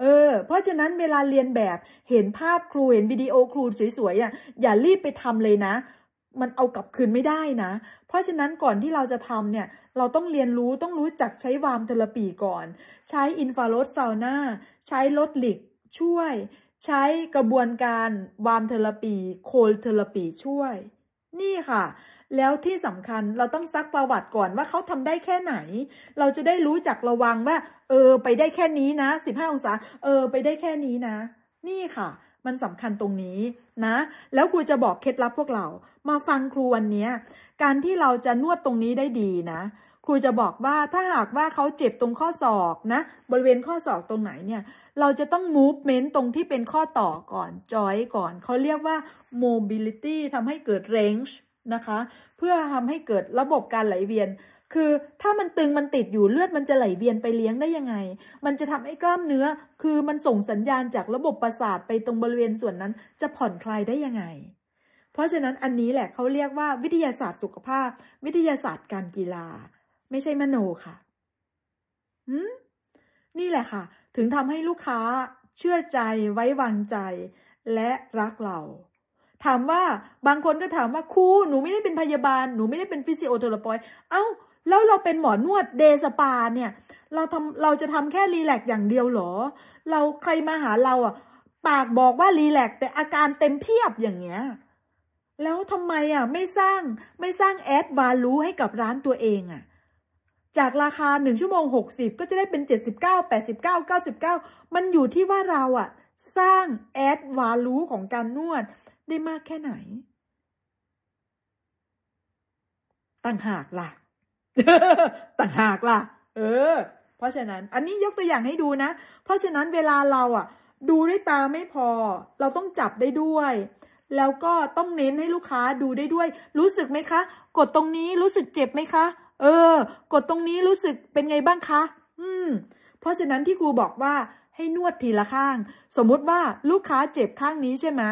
เออ เพราะฉะนั้นเวลาเรียนแบบ เห็นภาพครู เห็นวิดีโอครูสวยๆอ่ะอย่ารีบไปทำเลยนะ มันเอากลับคืนไม่ได้นะราะฉะนั้นก่อนที่เราจะทำเนี่ย เราต้องเรียนรู้ต้องรู้จักใช้วามเทอราปีก่อน ใช้อินฟราโรดซาวน่า ใช้ลดหลิก ช่วย ใช้กระบวนการวามเทอราปีโคลเทอราปีช่วย นี่ค่ะ แล้วที่สำคัญเราต้องซักประวัติก่อนว่าเขาทำได้แค่ไหน เราจะได้รู้จักระวังว่า เออไปได้แค่นี้นะ15องศา เออไปได้แค่นี้นะ นี่ค่ะ มันสำคัญตรงนี้นะ แล้วครูจะบอกเคล็ดลับพวกเรามาฟังครูวันนี้การที่เราจะนวดตรงนี้ได้ดีนะ ครูจะบอกว่าถ้าหากว่าเขาเจ็บตรงข้อศอกนะ บริเวณข้อศอกตรงไหนเนี่ย เราจะต้องมูฟเมนต์ตรงที่เป็นข้อต่อก่อน จอยก่อน เขาเรียกว่า mobility ทำให้เกิด range นะคะ เพื่อทำให้เกิดระบบการไหลเวียน คือถ้ามันตึงมันติดอยู่เลือด มันจะไหลเวียนไปเลี้ยงได้ยังไง มันจะทำให้กล้ามเนื้อ คือมันส่งสัญญาณจากระบบประสาทไปตรงบริเวณส่วนนั้น จะผ่อนคลายได้ยังไงเพราะฉะนั้นอันนี้แหละเขาเรียกว่าวิทยาศาสตร์สุขภาพ วิทยาศาสตร์การกีฬา ไม่ใช่มโนค่ะหืมนี่แหละค่ะ ถึงทำให้ลูกค้าเชื่อใจไว้วางใจและรักเรา ถามว่าบางคนก็ถามว่าครูหนูไม่ได้เป็นพยาบาล หนูไม่ได้เป็นฟิสิโอเทอราปอยเอา้าแล้วเราเป็นหมอนวดเดสปาเนี่ย เราทำเราจะทำแค่รีแลกอย่างเดียวหรอ เราใครมาหาเราอ่ะปากบอกว่ารีแลกแต่อาการเต็มเพียบอย่างเงี้ยแล้วทำไมอ่ะ ไม่สร้างไม่สร้างแอดวาลูให้กับร้านตัวเองอ่ะจากราคา 1 ชั่วโมง 60 ก็จะได้เป็น79 89 99 มันอยู่ที่ว่าเราอ่ะ สร้างแอดวาลูของการนวดได้มากแค่ไหน ต่างหากล่ะต่างหากล่ะ เออ เพราะฉะนั้น อันนี้ยกตัวอย่างให้ดูนะ เพราะฉะนั้นเวลาเราอ่ะ ดูด้วยตาไม่พอ เราต้องจับได้ด้วยแล้วก็ต้องเน้นให้ลูกค้าดูได้ด้วย รู้สึกไหมคะ กดตรงนี้รู้สึกเจ็บไหมคะ เออ กดตรงนี้รู้สึกเป็นไงบ้างคะ อืม เพราะฉะนั้นที่ครูบอกว่าให้นวดทีละข้าง สมมุติว่าลูกค้าเจ็บข้างนี้ใช่ไหม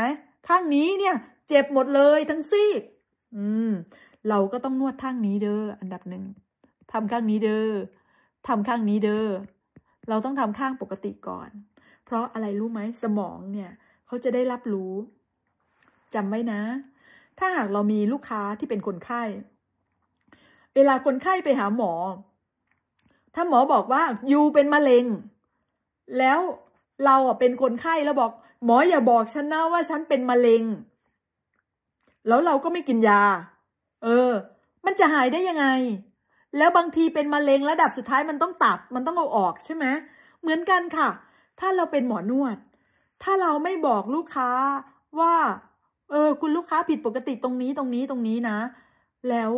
ข้างนี้เนี่ย เจ็บหมดเลยทั้งซีกอืม เราก็ต้องนวดข้างนี้เด้อ อันดับหนึ่ง ทำข้างนี้เด้อทำข้างนี้เด้อ เราต้องทำข้างปกติก่อน เพราะอะไรรู้ไหมสมองเนี่ย เขาจะได้รับรู้จำไว้นะ ถ้าหากเรามีลูกค้าที่เป็นคนไข้เวลาคนไข้ไปหาหมอ ถ้าหมอบอกว่ายูเป็นมะเร็ง แล้วเราเป็นคนไข้แล้วบอก หมออย่าบอกฉันนะว่าฉันเป็นมะเร็ง แล้วเราก็ไม่กินยา เออมันจะหายได้ยังไง แล้วบางทีเป็นมะเร็งระดับสุดท้ายมันต้องตัดมันต้องเอาออกใช่ไหมเหมือนกันค่ะ ถ้าเราเป็นหมอนวด ถ้าเราไม่บอกลูกค้าว่าเออคุณลูกค้าผิดปกติตรงนี้ตรงนี้ตรงนี้นะ แล้ว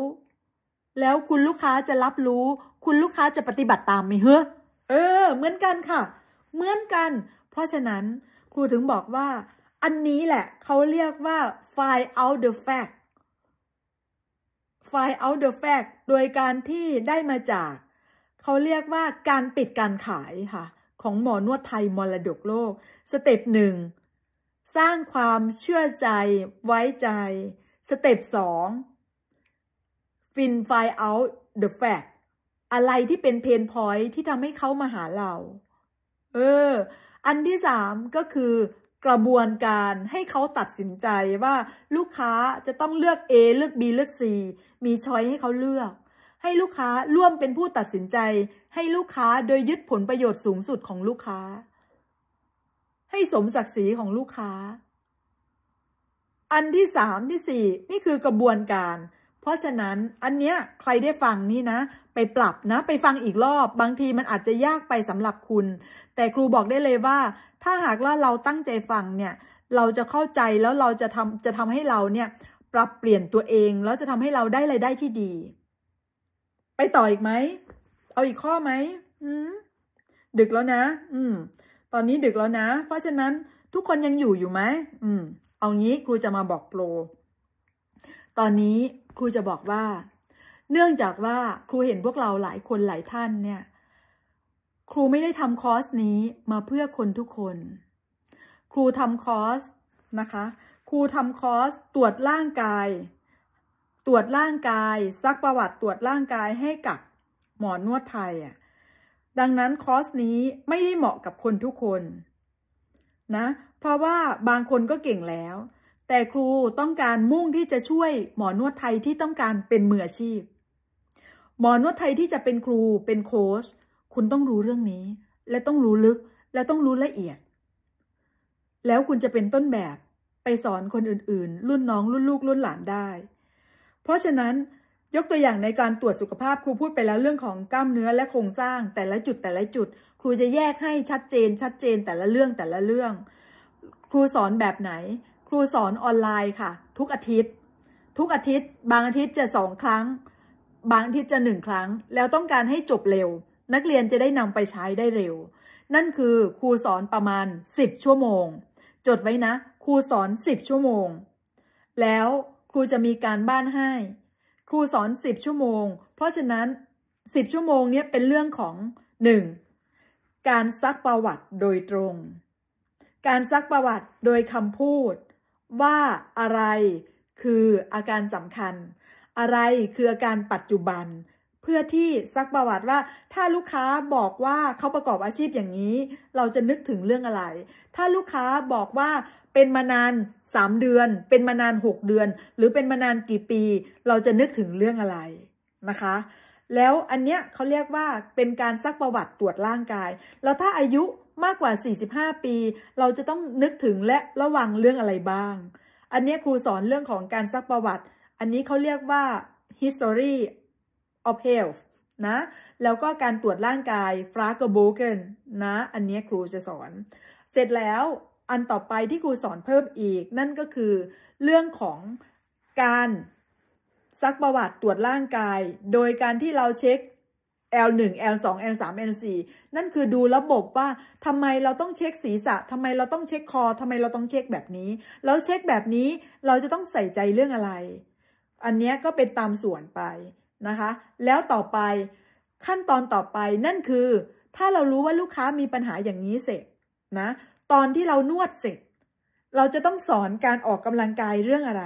แล้วคุณลูกค้าจะรับรู้ คุณลูกค้าจะปฏิบัติตามไหมเฮ้อเออ เหมือนกันค่ะ เหมือนกัน เพราะฉะนั้น ครูถึงบอกว่า อันนี้แหละเขาเรียกว่า find out the fact find out the fact โดยการที่ได้มาจากเขาเรียกว่าการปิดการขายค่ะ ของหมอนวดไทยมรดกโลก สเต็ปหนึ่งสร้างความเชื่อใจ ไว้ใจสเต็ปสองฟินไฟเอา the fact อะไรที่เป็นเพนพอยที่ทำให้เขามาหาเรา เออ อันที่สามก็คือ กระบวนการให้เขาตัดสินใจว่าลูกค้าจะต้องเลือก A เลือก B เลือก C มีช้อยให้เขาเลือก ให้ลูกค้าร่วมเป็นผู้ตัดสินใจ ให้ลูกค้าโดยยึดผลประโยชน์สูงสุดของลูกค้าให้สมศักดิ์ศรีของลูกค้า อันที่สามที่สี่นี่คือกระบวนการ เพราะฉะนั้น อันเนี้ยใครได้ฟังนี่นะไปปรับนะไปฟังอีกรอบ บางทีมันอาจจะยากไปสำหรับคุณ แต่ครูบอกได้เลยว่า ถ้าหากว่าเราตั้งใจฟังเนี่ย เราจะเข้าใจแล้วเราจะทำจะทำให้เรา เนี่ย ปรับเปลี่ยนตัวเองแล้วจะทำให้เราได้ไรายได้ที่ดี ไปต่ออีกไหมเอาอีกข้อไหมดึกแล้วนะอืมตอนนี้ดึกแล้วนะ เพราะฉะนั้นทุกคนยังอยู่อยู่ไหม อืม เอางี้ครูจะมาบอกโปร ตอนนี้ครูจะบอกว่า เนื่องจากว่าครูเห็นพวกเราหลายคนหลายท่าน เนี่ย ครูไม่ได้ทำคอร์สนี้มาเพื่อคนทุกคน ครูทำคอร์สนะคะ ครูทำคอร์สตรวจร่างกาย ตรวจร่างกาย ซักประวัติตรวจร่างกายให้กับ หมอนวดไทยอ่ะดังนั้นคอร์สนี้ไม่ได้เหมาะกับคนทุกคน นะ เพราะว่าบางคนก็เก่งแล้ว แต่ครูต้องการมุ่งที่จะช่วยหมอนวดไทยที่ต้องการเป็นมืออาชีพ หมอนวดไทยที่จะเป็นครูเป็นโค้ชคุณต้องรู้เรื่องนี้และต้องรู้ลึกและต้องรู้ละเอียด แล้วคุณจะเป็นต้นแบบไปสอนคนอื่นๆ รุ่นน้องรุ่นลูกรุ่นหลานได้ เพราะฉะนั้นยกตัวอย่างในการตรวจสุขภาพครูพูดไปแล้วเรื่องของกล้ามเนื้อและโครงสร้างแต่ละจุดแต่ละจุด ครูจะแยกให้ชัดเจน ชัดเจนแต่ละเรื่องแต่ละเรื่อง ครูสอนแบบไหน ครูสอนออนไลน์ค่ะ ทุกอาทิตย์ ทุกอาทิตย์ บางอาทิตย์จะสองครั้ง บางอาทิตย์จะหนึ่งครั้ง แล้วต้องการให้จบเร็ว นักเรียนจะได้นำไปใช้ได้เร็ว นั่นคือ ครูสอนประมาณ 10 ชั่วโมง จดไว้นะครูสอน10ชั่วโมงแล้วครูจะมีการบ้านให้ครูสอนสิบชั่วโมง เพราะฉะนั้นสิบชั่วโมงนี้เป็นเรื่องของหนึ่งการซักประวัติโดยตรง การซักประวัติโดยคำพูดว่าอะไรคืออาการสำคัญ อะไรคืออาการปัจจุบัน เพื่อที่ซักประวัติว่าถ้าลูกค้าบอกว่าเขาประกอบอาชีพอย่างนี้ เราจะนึกถึงเรื่องอะไร ถ้าลูกค้าบอกว่าเป็นมานาน3เดือน เป็นมานาน6เดือน หรือเป็นมานานกี่ปี เราจะนึกถึงเรื่องอะไรนะคะ แล้วอันเนี้ยเขาเรียกว่าเป็นการซักประวัติตรวจร่างกาย แล้วถ้าอายุมากกว่า 45 ปี เราจะต้องนึกถึงและระวังเรื่องอะไรบ้าง อันนี้ครูสอนเรื่องของการซักประวัติ อันนี้เขาเรียกว่า history of health นะแล้วก็การตรวจร่างกาย f r a g e b o g e n นะอันนี้ครูจะสอน เสร็จแล้วอันต่อไปที่ครูสอนเพิ่มอีก นั่นก็คือเรื่องของการซักประวัติตรวจร่างกาย โดยการที่เราเช็ค L1 L2 L3 L4 นั่นคือดูระบบว่าทำไมเราต้องเช็คศีรษะทำไมเราต้องเช็คคอทำไมเราต้องเช็คแบบนี้แล้วเช็คแบบนี้เราจะต้องใส่ใจเรื่องอะไร อันนี้ก็เป็นตามส่วนไป นะคะ แล้วต่อไปขั้นตอนต่อไปนั่นคือถ้าเรารู้ว่าลูกค้ามีปัญหาอย่างนี้เสร็จนะตอนที่เรานวดเสร็จ เราจะต้องสอนการออกกำลังกายเรื่องอะไร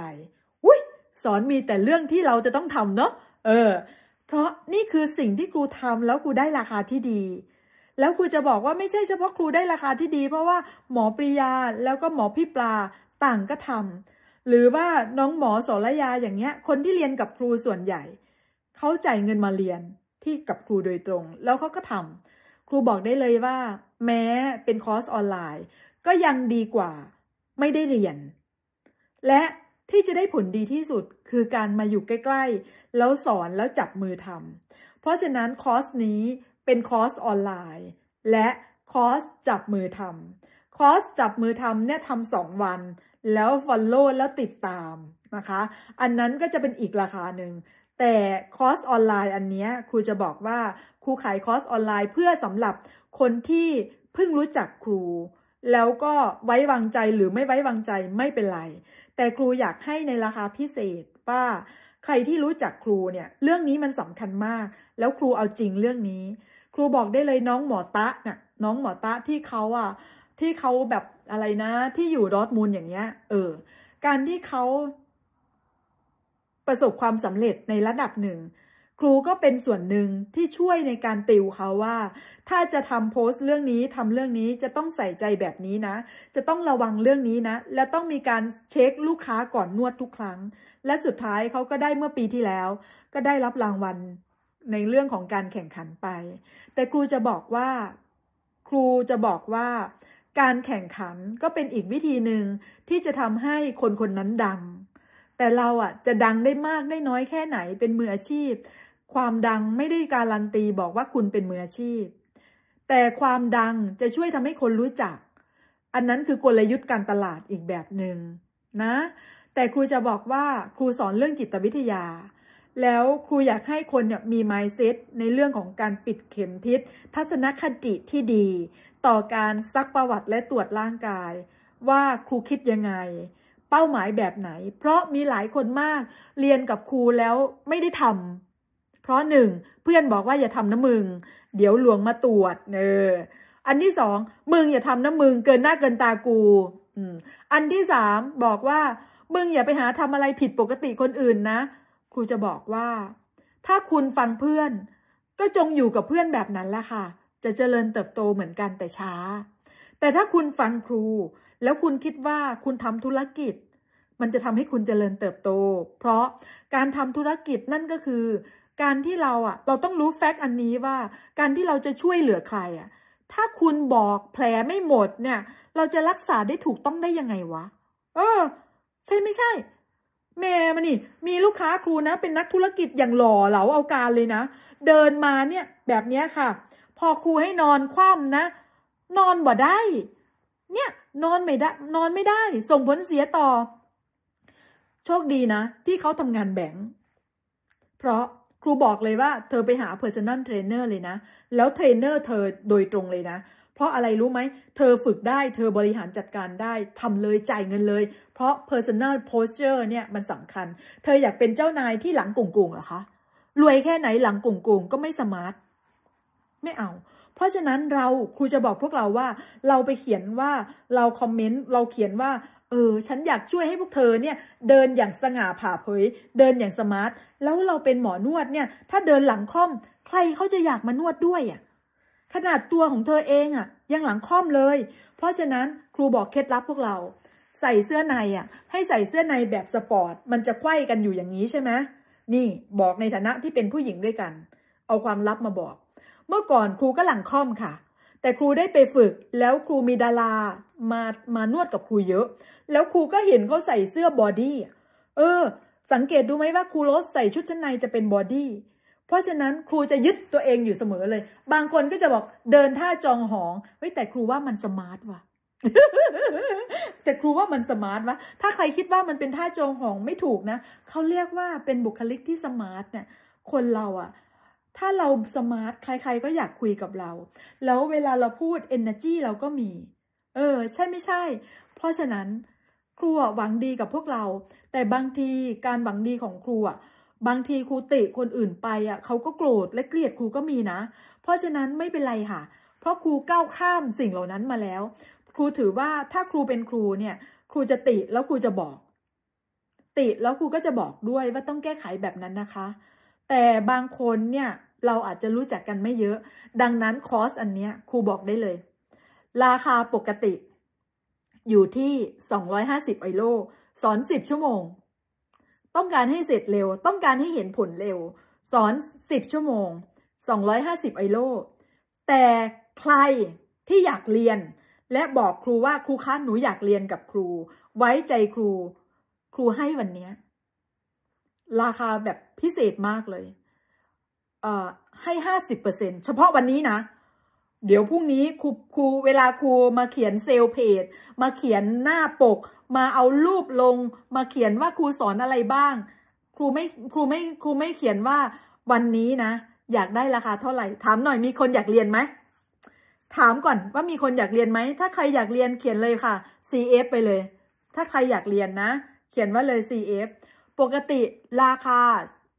อุ้ยสอนมีแต่เรื่องที่เราจะต้องทำเนาะ เออ เพราะนี่คือสิ่งที่ครูทำแล้วครูได้ราคาที่ดี แล้วครูจะบอกว่าไม่ใช่เฉพาะครูได้ราคาที่ดี เพราะว่าหมอปริยาแล้วก็หมอพี่ปลาต่างก็ทำหรือว่าน้องหมอสรยาอย่างเงี้ย คนที่เรียนกับครูส่วนใหญ่เขาจ่ายเงินมาเรียนที่กับครูโดยตรง แล้วเขาก็ทำครูบอกได้เลยว่าแม้เป็นคอร์สออนไลน์ก็ยังดีกว่าไม่ได้เรียน และที่จะได้ผลดีที่สุดคือการมาอยู่ใกล้ๆ แล้วสอนแล้วจับมือทำเพราะฉะนั้นคอร์สนี้เป็นคอร์สออนไลน์และคอร์สจับมือทำคอร์สจับมือทำเนี่ยทำสองวัน แล้วฟอลโล่แล้วติดตามนะคะ อันนั้นก็จะเป็นอีกราคาหนึ่ง แต่คอร์สออนไลน์อันนี้ครูจะบอกว่าครูขายคอร์สออนไลน์เพื่อสำหรับคนที่เพิ่งรู้จักครู แล้วก็ไว้วางใจหรือไม่ไว้วางใจไม่เป็นไร แต่ครูอยากให้ในราคาพิเศษว่าใครที่รู้จักครูเนี่ย เรื่องนี้มันสำคัญมาก แล้วครูเอาจริงเรื่องนี้ ครูบอกได้เลยน้องหมอตะน่ะน้องหมอตะที่เขาอ่ะที่เขาแบบอะไรนะ ที่อยู่ดอทมูลอย่างเงี้ย เออ การที่เขาประสบความสำเร็จในระดับหนึ่งครูก็เป็นส่วนหนึ่งที่ช่วยในการติวเขาว่า ถ้าจะทำโพสต์เรื่องนี้ทำเรื่องนี้จะต้องใส่ใจแบบนี้นะ จะต้องระวังเรื่องนี้นะ และต้องมีการเช็คลูกค้าก่อนนวดทุกครั้ง และสุดท้ายเขาก็ได้เมื่อปีที่แล้ว ก็ได้รับรางวัลในเรื่องของการแข่งขันไป แต่ครูจะบอกว่า ครูจะบอกว่าการแข่งขันก็เป็นอีกวิธีหนึ่งที่จะทำให้คนคนนั้นดัง แต่เราอ่ะจะดังได้มากได้น้อยแค่ไหนเป็นมืออาชีพความดังไม่ได้การันตีบอกว่าคุณเป็นมืออาชีพ แต่ความดังจะช่วยทำให้คนรู้จัก อันนั้นคือกลยุทธ์การตลาดอีกแบบหนึง่งนะ แต่ครูจะบอกว่าครูสอนเรื่องจิตวิทยา แล้วครูอยากให้คนเนี่ยมีไมซ์เซตในเรื่องของการปิดเข็มทิศ ทัศนคติที่ดี ต่อการซักประวัติและตรวจร่างกาย ว่าครูคิดยังไง เป้าหมายแบบไหน เพราะมีหลายคนมาก เรียนกับครูแล้วไม่ได้ทำพราะหนึ่งเพื่อนบอกว่าอย่าทำนะมึง เดี๋ยวหลวงมาตรวจเอออันที่สองมึงอย่าทำนะมึงเกินหน้าเกินตากูอันที่สามบอกว่ามึงอย่าไปหาทำอะไรผิดปกติคนอื่นนะ ครูจะบอกว่า ถ้าคุณฟังเพื่อนก็จงอยู่กับเพื่อนแบบนั้นแหละค่ะ จะเจริญเติบโตเหมือนกันแต่ช้า แต่ถ้าคุณฟังครู แล้วคุณคิดว่าคุณทำธุรกิจ มันจะทำให้คุณเจริญเติบโต เพราะการทำธุรกิจนั่นก็คือการที่เราอ่ะ เราต้องรู้แฟกต์อันนี้ว่า การที่เราจะช่วยเหลือใครอ่ะ ถ้าคุณบอกแผลไม่หมดเนี่ย เราจะรักษาได้ถูกต้องได้ยังไงวะ เออ ใช่ไม่ใช่ แม่มานี่ มีลูกค้าครูนะ เป็นนักธุรกิจอย่างหล่อเหลาเอาการเลยนะ เดินมาเนี่ย แบบนี้ค่ะ พอครูให้นอนคว่ำนะ นอนบ่ได้ เนี่ย นอนไม่ได้ นอนไม่ได้ ส่งผลเสียต่อ โชคดีนะที่เขาทำงานแบงค์เพราะครูบอกเลยว่าเธอไปหา Personal Trainer เลยนะ แล้วเทรนเนอร์เธอโดยตรงเลยนะ เพราะอะไรรู้ไหม เธอฝึกได้เธอบริหารจัดการได้ทำเลยจ่ายเงินเลย เพราะ Personal Posture เนี่ยมันสำคัญ เธออยากเป็นเจ้านายที่หลังกุ่งงเหรอคะ รวยแค่ไหนหลังกุ่งงก็ไม่สมาร์ท ไม่เอา เพราะฉะนั้นเราครูจะบอกพวกเราว่าเราไปเขียนว่าเราคอมเมนต์เราเขียนว่าเออ ฉันอยากช่วยให้พวกเธอเนี่ย เดินอย่างสง่าผ่าเผย เดินอย่างสมาร์ท แล้วเราเป็นหมอนวดเนี่ย ถ้าเดินหลังค่อม ใครเขาจะอยากมานวดด้วยอ่ะ ขนาดตัวของเธอเองอ่ะยังหลังค่อมเลย เพราะฉะนั้นครูบอก เคล็ดลับพวกเรา ใส่เสื้อในอ่ะให้ใส่เสื้อในแบบสปอร์ต มันจะไขว้กันอยู่อย่างนี้ใช่ไหมนี่บอกในฐานะที่เป็นผู้หญิงด้วยกัน เอาความลับมาบอก เมื่อก่อนครูก็หลังค่อมค่ะ แต่ครูได้ไปฝึก แล้วครูมีดารามามานวดกับครูเยอะแล้วครูก็เห็นเขาใส่เสื้อบอดี้ เออ สังเกตดูไหมว่าครูรสใส่ชุดชั้นในจะเป็นบอดี้ เพราะฉะนั้นครูจะยึดตัวเองอยู่เสมอเลย บางคนก็จะบอกเดินท่าจองหองเฮ้ยแต่ครูว่ามันสมาร์ทว่ะ แต่ครูว่ามันสมาร์ทวะ ถ้าใครคิดว่ามันเป็นท่าจองหองไม่ถูกนะ เขาเรียกว่าเป็นบุคลิกที่สมาร์ทเนี่ย คนเราอะ ถ้าเราสมาร์ทใคร ๆ ก็อยากคุยกับเรา แล้วเวลาเราพูดเเอนอร์จีเราก็มี เออ ใช่ไม่ใช่ เพราะฉะนั้นครูหวังดีกับพวกเรา แต่บางทีการหวังดีของครูบางทีครูติคนอื่นไปอ่ะเขาก็โกรธและเกลียดครูก็มีนะ เพราะฉะนั้นไม่เป็นไรค่ะ เพราะครูก้าวข้ามสิ่งเหล่านั้นมาแล้ว ครูถือว่าถ้าครูเป็นครูเนี่ย ครูจะติแล้วครูจะบอก ติแล้วครูก็จะบอกด้วยว่าต้องแก้ไขแบบนั้นนะคะ แต่บางคนเนี่ยเราอาจจะรู้จักกันไม่เยอะ ดังนั้นคอร์สอันนี้ครูบอกได้เลย ราคาปกติอยู่ที่ 250ไอโลสอน10ชั่วโมง ต้องการให้เสร็จเร็วต้องการให้เห็นผลเร็ว สอน10ชั่วโมง250ไอโลแต่ใครที่อยากเรียนและบอกครูว่าครูคะหนูอยากเรียนกับครู ไว้ใจครู ครูให้วันนี้ราคาแบบพิเศษมากเลย เอ่อ ให้ 50%เฉพาะวันนี้นะเดี๋ยวพรุ่งนี้ครูครูเวลาครูมาเขียนเซลเพจมาเขียนหน้าปก มาเอารูปลง มาเขียนว่าครูสอนอะไรบ้าง ครูไม่ครูไม่ครูไม่เขียนว่าวันนี้นะอยากได้ราคาเท่าไหร่ ถามหน่อยมีคนอยากเรียนไหมถามก่อนว่ามีคนอยากเรียนไหมถ้าใครอยากเรียนเขียนเลยค่ะ CF ไปเลย ถ้าใครอยากเรียนนะ เขียนว่าเลย CF ปกติราคา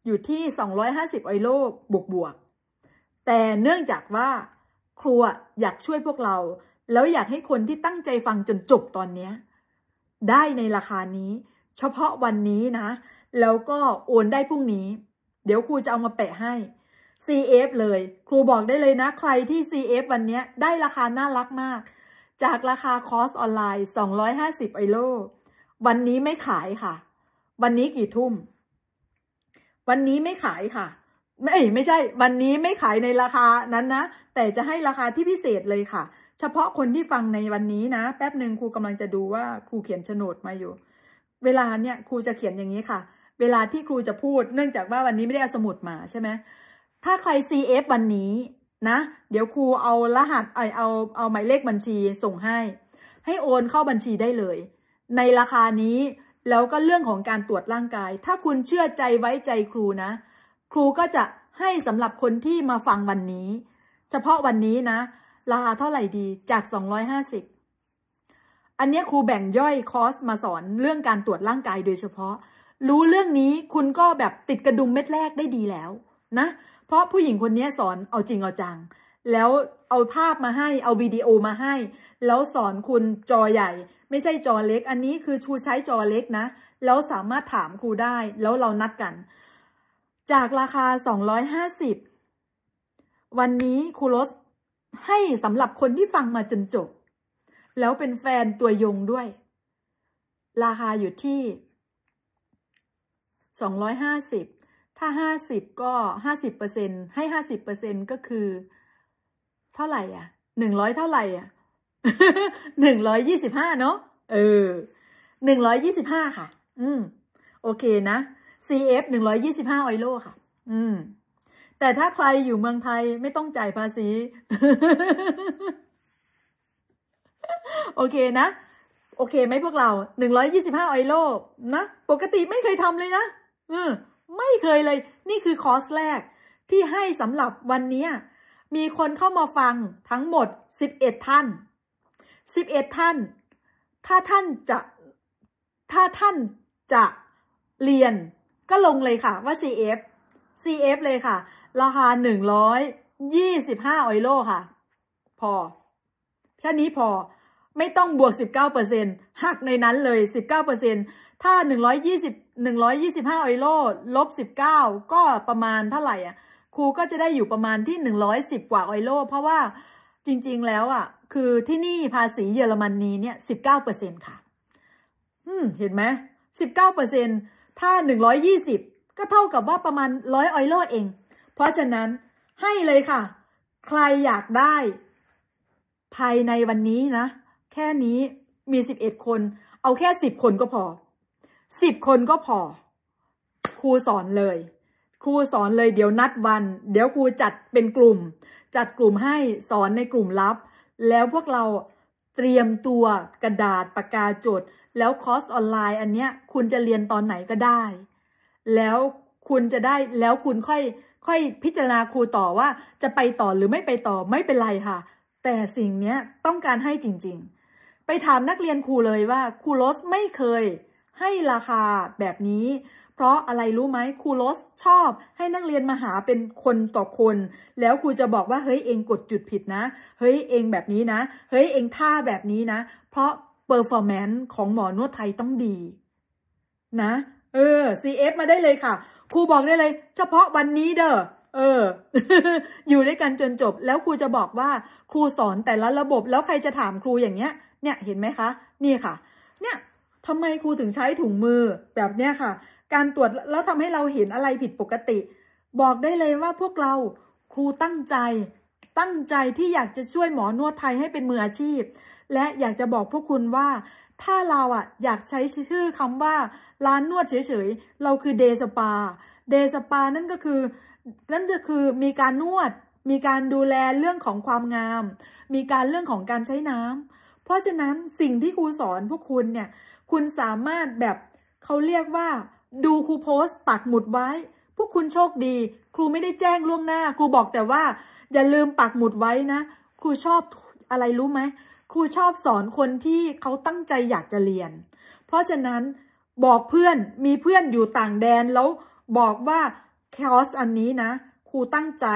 อยู่ที่ 250ไอโลบวกบวกแต่เนื่องจากว่าครูอยากช่วยพวกเรา แล้วอยากให้คนที่ตั้งใจฟังจนจบ ตอนนี้ ได้ในราคานี้ เฉพาะวันนี้นะ แล้วก็โอนได้พรุ่งนี้ เดี๋ยวครูจะเอามาแปะให้ CF เลยครูบอกได้เลยนะใครที่ CF วันนี้ได้ราคา น่ารักมาก จากราคาคอร์สออนไลน์250ไอโลวันนี้ไม่ขายค่ะ วันนี้กี่ทุ่ม วันนี้ไม่ขายค่ะไม่ ไม่ใช่ วันนี้ไม่ขายในราคานั้นนะ แต่จะให้ราคาที่พิเศษเลยค่ะ เฉพาะคนที่ฟังในวันนี้นะ แป๊บหนึ่งครูกำลังจะดูว่าครูเขียนโฉนดมาอยู่ เวลาเนี่ยครูจะเขียนอย่างนี้ค่ะ เวลาที่ครูจะพูด เนื่องจากว่าวันนี้ไม่ได้เอาสมุดมาใช่ไหมถ้าใคร CF วันนี้นะ เดี๋ยวครูเอารหัสเอาเอา เอาหมายเลขบัญชีส่งให้ ให้โอนเข้าบัญชีได้เลย ในราคานี้ แล้วก็เรื่องของการตรวจร่างกาย ถ้าคุณเชื่อใจไว้ใจครูนะครูก็จะให้สำหรับคนที่มาฟังวันนี้ เฉพาะวันนี้นะราคาเท่าไหร่ดีจาก250อันนี้ครูแบ่งย่อยคอร์สมาสอนเรื่องการตรวจร่างกายโดยเฉพาะ รู้เรื่องนี้คุณก็แบบติดกระดุมเม็ดแรกได้ดีแล้ว นะ เพราะผู้หญิงคนนี้สอนเอาจริง เอาจังแล้วเอาภาพมาให้เอาวิดีโอมาให้ แล้วสอนคุณจอใหญ่ ไม่ใช่จอเล็ก อันนี้คือชูใช้จอเล็กนะแล้วสามารถถามครูได้แล้วเรานัดกันจากราคา 250 วันนี้ครูลดให้สำหรับคนที่ฟังมาจนจบ แล้วเป็นแฟนตัวยงด้วย ราคาอยู่ที่ 250 ถ้า 50 ก็ 50%ให้ 50%ก็คือ เท่าไหร่อ่ะ100 เท่าไหร่อ่ะ125 เนาะเออ 125 ค่ะ อืม โอเคนะ CF 125ออยโลค่ะ อืมแต่ถ้าใครอยู่เมืองไทยไม่ต้องจ่ายภาษี โอเคนะ โอเคไหมพวกเรา 125ออยโลนะ ปกติไม่เคยทำเลยนะอืมไม่เคยเลย นี่คือคอร์สแรก ที่ให้สำหรับวันนี้มีคนเข้ามาฟังทั้งหมด 11ท่าน11ท่าน ถ้าท่านจะถ้าท่านจะเรียนก็ลงเลยค่ะว่า CF CF เลยค่ะ ราคา 125ออยโลค่ะ พอ แค่นี้พอ ไม่ต้องบวก 19%หักในนั้นเลย 19%ถ้า 120 125ออยโลลบ 19 ก็ประมาณเท่าไหร่อ่ะ ครูก็จะได้อยู่ประมาณที่ 110 กว่าออยโลเพราะว่าจริงๆแล้วอ่ะ คือที่นี่ภาษีเยอรมนนีเนี่ย19%ค่ะ อืมเห็นไหม19%ถ้า120 ก็เท่ากับว่าประมาณ100 ออยเลอล์เอง เพราะฉะนั้นให้เลยค่ะ ใครอยากได้ ภายในวันนี้นะ แค่นี้มี 11 คน เอาแค่ 10 คนก็พอ 10 คนก็พอครูสอนเลยครูสอนเลย เดี๋ยวนัดวันเดี๋ยวครูจัดเป็นกลุ่ม จัดกลุ่มให้สอนในกลุ่มลับ แล้วพวกเราเตรียมตัวกระดาษปากกาจดแล้วคอร์สออนไลน์อันเนี้ย คุณจะเรียนตอนไหนก็ได้ แล้วคุณจะได้แล้วคุณค่อย ค่อยพิจารณาครูต่อว่าจะไปต่อหรือไม่ไปต่อไม่เป็นไรค่ะ แต่สิ่งนี้ต้องการให้จริงๆ ไปถามนักเรียนครูเลยว่าครูลสไม่เคยให้ราคาแบบนี้ เพราะอะไรรู้ไหมครูลสชอบให้นักเรียนมาหาเป็นคนต่อคน แล้วครูจะบอกว่าเฮ้ยเองกดจุดผิดนะ เฮ้ยเองแบบนี้นะ เฮ้ยเองท่าแบบนี้นะ เพราะเปอร์ฟอร์แมนซ์ของหมอนวดไทยต้องดี นะ เออ CF มาได้เลยค่ะครูบอกได้เลยเฉพาะวันนี้เด้อเออ อยู่ด้วยกันจนจบแล้วครูจะบอกว่า ครูสอนแต่ละระบบแล้วใครจะถามครูอย่างเงี้ยเนี่ยเห็นไหมคะ นี่ค่ะ เนี่ยทำไมครูถึงใช้ถุงมือ แบบเนี้ยค่ะ การตรวจแล้วทำให้เราเห็นอะไรผิดปกติ บอกได้เลยว่าพวกเราครูตั้งใจ ตั้งใจที่อยากจะช่วยหมอนวดไทยให้เป็นมืออาชีพและอยากจะบอกพวกคุณว่า ถ้าเราอ่ะอยากใช้ชื่อคำว่าร้านนวดเฉยๆเราคือเดสปา เดสปานั่นก็คือ นั่นก็คือมีการนวด มีการดูแลเรื่องของความงาม มีการเรื่องของการใช้น้ำเพราะฉะนั้นสิ่งที่ครูสอนพวกคุณเนี่ยคุณสามารถแบบเขาเรียกว่า ดูครูโพสต์ปักหมุดไว้ พวกคุณโชคดี ครูไม่ได้แจ้งล่วงหน้า ครูบอกแต่ว่า อย่าลืมปักหมุดไว้นะครูชอบอะไรรู้ไหมครูชอบสอนคนที่เขาตั้งใจอยากจะเรียน เพราะฉะนั้นบอกเพื่อน มีเพื่อนอยู่ต่างแดนแล้วบอกว่าคอร์สอันนี้นะครูตั้งใจ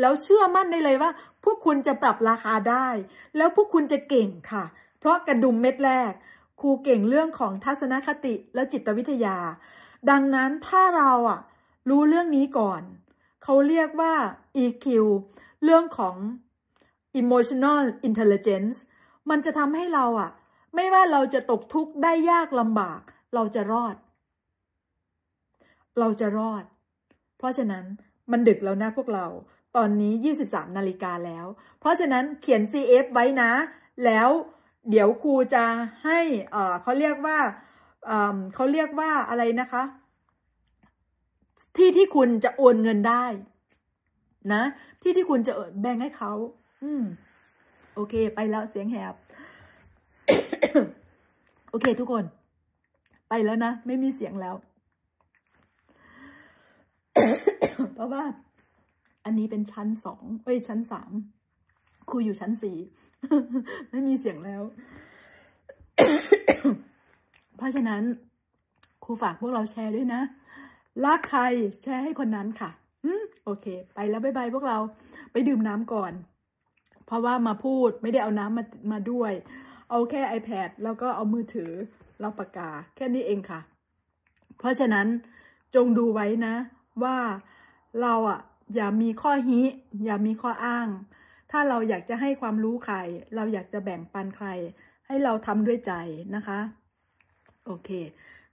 แล้วเชื่อมั่นได้เลยว่า พวกคุณจะปรับราคาได้ แล้วพวกคุณจะเก่งค่ะ เพราะกระดุมเม็ดแรกครูเก่งเรื่องของทัศนคติและจิตวิทยา ดังนั้นถ้าเราอ่ะรู้เรื่องนี้ก่อน เขาเรียกว่า EQ เรื่องของ emotional intelligence มันจะทำให้เราอะไม่ว่าเราจะตกทุกข์ได้ยากลำบาก เราจะรอด เราจะรอด เพราะฉะนั้นมันดึกแล้วนะพวกเราตอนนี้ 23นาฬิกาแล้ว เพราะฉะนั้นเขียน CF ไว้นะ แล้ว เดี๋ยวครูจะให้เขาเรียกว่าเขาเรียกว่าอะไรนะคะ ที่ที่คุณจะโอนเงินได้ นะที่ที่คุณจะแบ่งให้เขาอืมโอเค ไปแล้วเสียงแหบ โอเค ทุกคน ไปแล้วนะ ไม่มีเสียงแล้วเพราะว่า อันนี้เป็นชั้นสองเอ้ยชั้นสามครูอยู่ชั้นสี่ไม่มีเสียงแล้ว เพราะฉะนั้น ครูฝากพวกเราแชร์ด้วยนะรักใครแชร์ให้คนนั้นค่ะโอเค ไปแล้วบายบายพวกเราไปดื่มน้ำก่อนเพราะว่ามาพูดไม่ได้เอาน้ำมามาด้วยเอาแค่ iPad แล้วก็เอามือถือเราปากกา แค่นี้เองค่ะ เพราะฉะนั้นจงดูไว้นะ ว่าเราอะอย่ามีข้อหิอย่ามีข้ออ้าง ถ้าเราอยากจะให้ความรู้ใครเราอยากจะแบ่งปันใคร ให้เราทำด้วยใจนะคะ โอเค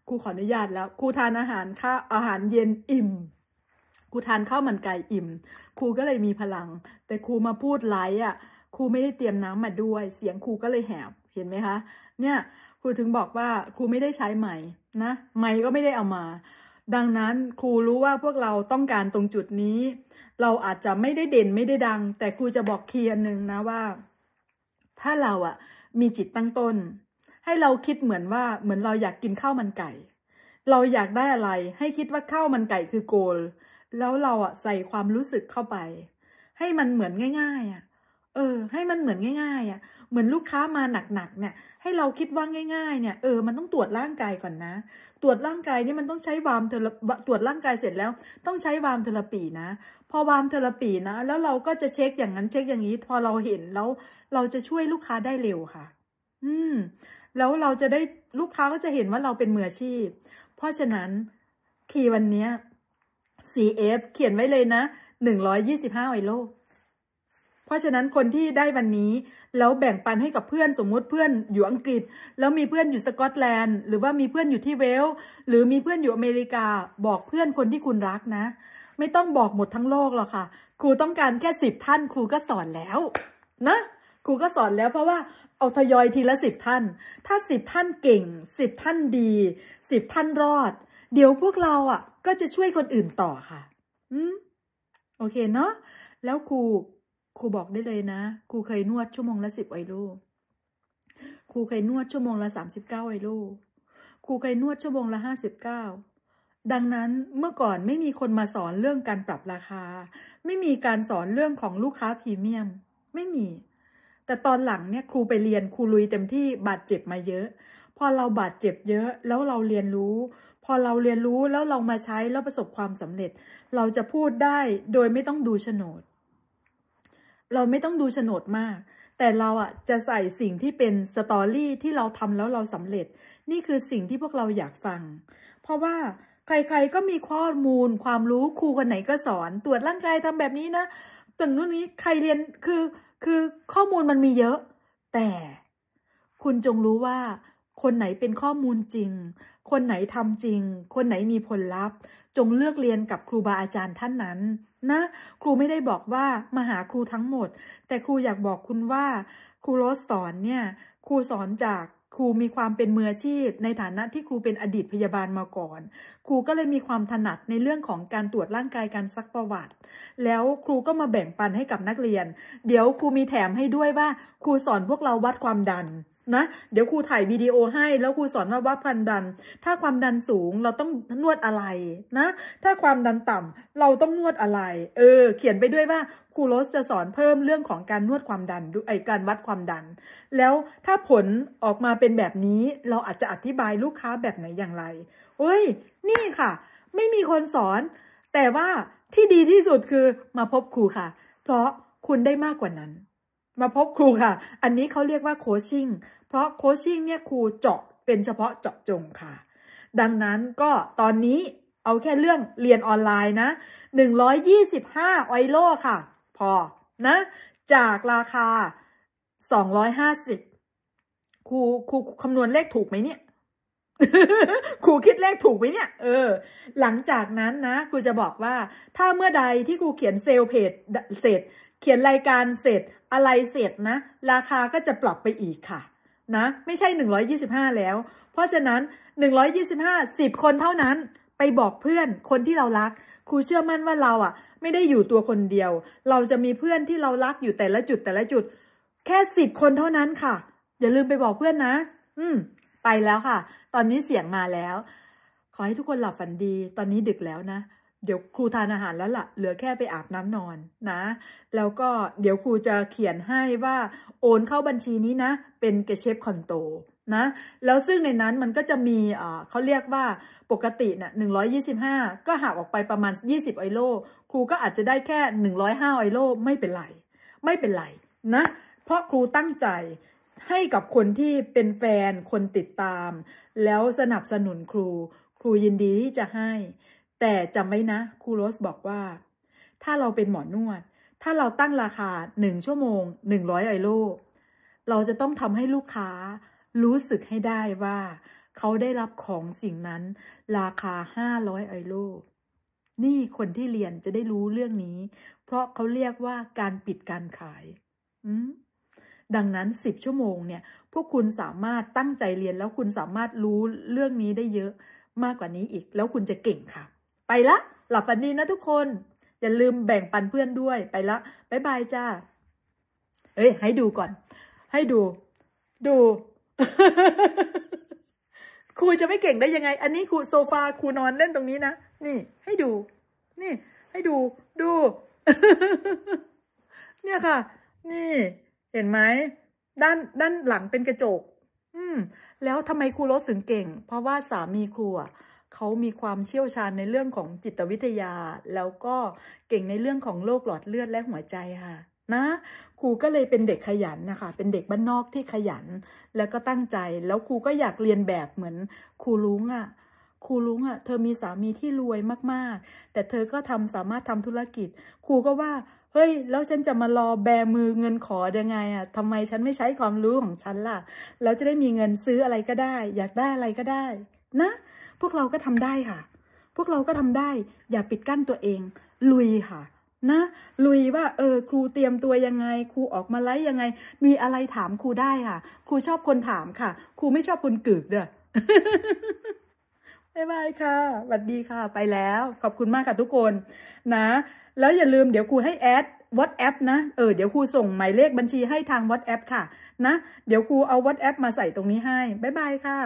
ครูขออนุญาตแล้วครูทานอาหารข้าอาหารเย็นอิ่มกูทานข้าวมันไก่อิ่ม ครูก็เลยมีพลัง แต่ครูมาพูดไลฟ์อ่ะ ครูไม่ได้เตรียมน้ำมาด้วย เสียงครูก็เลยแหบ เห็นไหมคะ เนี่ย ครูถึงบอกว่า ครูไม่ได้ใช้ไมนะ ไมก็ไม่ได้เอามา ดังนั้นครูรู้ว่าพวกเราต้องการตรงจุดนี้ เราอาจจะไม่ได้เด่นไม่ได้ดัง แต่ครูจะบอกเคียนหนึ่งนะว่า ถ้าเราอ่ะ มีจิตตั้งต้น ให้เราคิดเหมือนว่า เหมือนเราอยากกินข้าวมันไก่ เราอยากได้อะไร ให้คิดว่าข้าวมันไก่คือโกลแล้วเราอ่ะใส่ความรู้สึกเข้าไป ให้มันเหมือนง่าย ๆ อ่ะเออ ให้มันเหมือนง่ายๆอ่ะ เหมือนลูกค้ามาหนักๆเนี่ย ให้เราคิดว่าง่ายๆเนี่ยเออมันต้องตรวจร่างกายก่อนนะ ตรวจร่างกายนี่มันต้องใช้วามเทอร์ตรวจร่างกายเสร็จแล้ว ต้องใช้วามเทอร์ปีนะ พอวามเทอร์ปีนะ แล้วเราก็จะเช็คอย่างนั้นเช็คอย่างนี้ พอเราเห็นแล้วเราจะช่วยลูกค้าได้เร็วค่ะ อืม แล้วเราจะได้ลูกค้าก็จะเห็นว่าเราเป็นมืออาชีพ เพราะฉะนั้นคีย์วันนี้ CF เขียนไว้เลยนะ 125ไอโลเพราะฉะนั้นคนที่ได้วันนี้แล้วแบ่งปันให้กับเพื่อนสมมุติเพื่อนอยู่อังกฤษ แล้วมีเพื่อนอยู่สกอตแลนด์ หรือว่ามีเพื่อนอยู่ที่เวลหรือมีเพื่อนอยู่อเมริกา บอกเพื่อนคนที่คุณรักนะ ไม่ต้องบอกหมดทั้งโลกหรอกค่ะครูต้องการแค่สิบท่านครูก็สอนแล้ว นะ ครูก็สอนแล้วเพราะว่าเอาทยอยทีละสิบท่าน ถ้าสิบท่านเก่งสิบท่านดีสิบท่านรอดเดี๋ยวพวกเราอ่ะก็จะช่วยคนอื่นต่อค่ะ อืมโอเคเนาะ แล้วครู ครูบอกได้เลยนะ ครูเคยนวดชั่วโมงละสิบไอโลครูเคยนวดชั่วโมงละสามสิบเก้าไอโลครูเคยนวดชั่วโมงละห้าสิบเก้า ดังนั้นเมื่อก่อนไม่มีคนมาสอนเรื่องการปรับราคา ไม่มีการสอนเรื่องของลูกค้าพรีเมียม ไม่มี แต่ตอนหลังเนี่ยครูไปเรียนครูลุยเต็มที่บาดเจ็บมาเยอะ พอเราบาดเจ็บเยอะแล้วเราเรียนรู้พอเราเรียนรู้แล้วเรามาใช้แล้วประสบความสำเร็จ เราจะพูดได้โดยไม่ต้องดูโฉนด เราไม่ต้องดูโฉนดมาก แต่เราอ่ะ จะใส่สิ่งที่เป็นสตอรี่ที่เราทำแล้วเราสำเร็จ นี่คือสิ่งที่พวกเราอยากฟัง เพราะว่าใครๆก็มีข้อมูล ความรู้ครูคนไหนก็สอน ตรวจร่างกายทำแบบนี้นะตรางนู้นนี้ใครเรียนคือคือข้อมูลมันมีเยอะ แต่คุณจงรู้ว่า คนไหนเป็นข้อมูลจริงคนไหนทำจริง คนไหนมีผลลัพธ์ จงเลือกเรียนกับครูบาอาจารย์ท่านนั้น นะ ครูไม่ได้บอกว่ามาหาครูทั้งหมด แต่ครูอยากบอกคุณว่า ครูโรสสอนเนี่ย ครูสอนจากครูมีความเป็นมืออาชีพ ในฐานะที่ครูเป็นอดีตพยาบาลมาก่อน ครูก็เลยมีความถนัดในเรื่องของการตรวจร่างกายการซักประวัติ แล้วครูก็มาแบ่งปันให้กับนักเรียน เดี๋ยวครูมีแถมให้ด้วยว่า ครูสอนพวกเราวัดความดันนะ เดี๋ยวครูถ่ายวิดีโอให้แล้วครูสอนว่าวัดความดัน ถ้าความดันสูงเราต้องนวดอะไรนะ ถ้าความดันต่ำเราต้องนวดอะไร เออ เขียนไปด้วยว่าครูโรสจะสอนเพิ่มเรื่องของการนวดความดันไอการวัดความดัน แล้วถ้าผลออกมาเป็นแบบนี้เราอาจจะอธิบายลูกค้าแบบไหนอย่างไรเอ้ย นี่ค่ะ ไม่มีคนสอน แต่ว่าที่ดีที่สุดคือมาพบครูค่ะ เพราะคุณได้มากกว่านั้นมาพบครูค่ะ อันนี้เขาเรียกว่าโคชชิ่ง เพราะโคชชิ่งเนี่ยครูเจาะเป็นเฉพาะเจาะจงค่ะ ดังนั้นก็ตอนนี้เอาแค่เรื่องเรียนออนไลน์นะ 125ไอโลค่ะ พอ นะ จากราคา250ครูครูคำนวณเลขถูกไหมเนี่ย ครูคิดเลขถูกไหมเนี่ย เออ หลังจากนั้นนะครูจะบอกว่า ถ้าเมื่อใดที่ครูเขียนเซลเพจ เสร็จ เขียนรายการเสร็จอะไรเสร็จนะ ราคาก็จะปรับไปอีกค่ะ นะไม่ใช่ 125 แล้ว เพราะฉะนั้น125 10 คนเท่านั้น ไปบอกเพื่อนคนที่เรารักครูเชื่อมั่นว่าเราอ่ะ ไม่ได้อยู่ตัวคนเดียว เราจะมีเพื่อนที่เรารักอยู่แต่ละจุดแต่ละจุด แค่ 10 คนเท่านั้นค่ะ อย่าลืมไปบอกเพื่อนนะ อืมไปแล้วค่ะ ตอนนี้เสียงมาแล้ว ขอให้ทุกคนหลับฝันดี ตอนนี้ดึกแล้วนะเดี๋ยวครูทานอาหารแล้วละ่ะ เหลือแค่ไปอาบน้ำนอนนะ แล้วก็เดี๋ยวครูจะเขียนให้ว่าโอนเข้าบัญชีนี้นะ เป็นเกเชฟคอนโตนะ แล้วซึ่งในนั้นมันก็จะมีเขาเรียกว่าปกตินะ่ย่บห้าก็หักออกไปประมาณ 20ไอโล ครูก็อาจจะได้แค่ 105ไอโลไม่เป็นไร ไม่เป็นไรนะ เพราะครูตั้งใจให้กับคนที่เป็นแฟน คนติดตาม แล้วสนับสนุนครู ครูยินดีที่จะให้แต่จำไว้นะครูโรสบอกว่า ถ้าเราเป็นหมอนวด ถ้าเราตั้งราคา 1 ชั่วโมง 100ไอโลเราจะต้องทำให้ลูกค้ารู้สึกให้ได้ว่า เขาได้รับของสิ่งนั้น ราคา 500ไอโลนี่คนที่เรียนจะได้รู้เรื่องนี้ เพราะเขาเรียกว่าการปิดการขายดังนั้น10ชั่วโมงเนี่ย พวกคุณสามารถตั้งใจเรียนแล้วคุณสามารถรู้เรื่องนี้ได้เยอะ มากกว่านี้อีก แล้วคุณจะเก่งค่ะไปละหลับฝันดีนะทุกคนอย่าลืมแบ่งปันเพื่อนด้วยไปละบายบายจ้า เอ้ย ให้ดูก่อน ให้ดู ดูครูจะไม่เก่งได้ยังไง อันนี้ครูโซฟาครูนอนเล่นตรงนี้นะนี่ให้ดู นี่ ให้ดูดู เนี่ยค่ะ นี่ เห็นไหม ด้านด้านหลังเป็นกระจก อืมแล้วทำไมครูรสถึงเก่ง เพราะว่าสามีครูอ่ะเขามีความเชี่ยวชาญในเรื่องของจิตวิทยา แล้วก็เก่งในเรื่องของโรคหลอดเลือดและหัวใจค่ะ นะ ครูก็เลยเป็นเด็กขยันนะคะ เป็นเด็กบ้านนอกที่ขยัน แล้วก็ตั้งใจ แล้วครูก็อยากเรียนแบบเหมือน ครูลุงอะ่ะ ครูลุงอะ่ะ เธอมีสามีที่รวยมากๆ แต่เธอก็ทำสามารถทำธุรกิจ ครูก็ว่า เฮ้ย แล้วฉันจะมารอแบมือเงินขอยังไงอะ่ะ ทำไมฉันไม่ใช้ความรู้ของฉันล่ะแล้วจะได้มีเงินซื้ออะไรก็ได้ อยากได้อะไรก็ได้ นะพวกเราก็ทำได้ค่ะ พวกเราก็ทำได้ อย่าปิดกั้นตัวเอง ลุยค่ะ นะ ลุยว่า เออ ครูเตรียมตัวยังไง ครูออกมาไล่ยังไง มีอะไรถามครูได้ค่ะ ครูชอบคนถามค่ะ ครูไม่ชอบคนกึกเด้อ บ๊ายบายค่ะสวัสดีค่ะ ไปแล้ว ขอบคุณมากค่ะทุกคน นะ แล้วอย่าลืมเดี๋ยวครูให้แอดวอตแอปนะ เออ เดี๋ยวครูส่งหมายเลขบัญชีให้ทางวอตแอปค่ะ นะ เดี๋ยวครูเอาวอตแอปมาใส่ตรงนี้ให้ บ๊ายบายค่ะ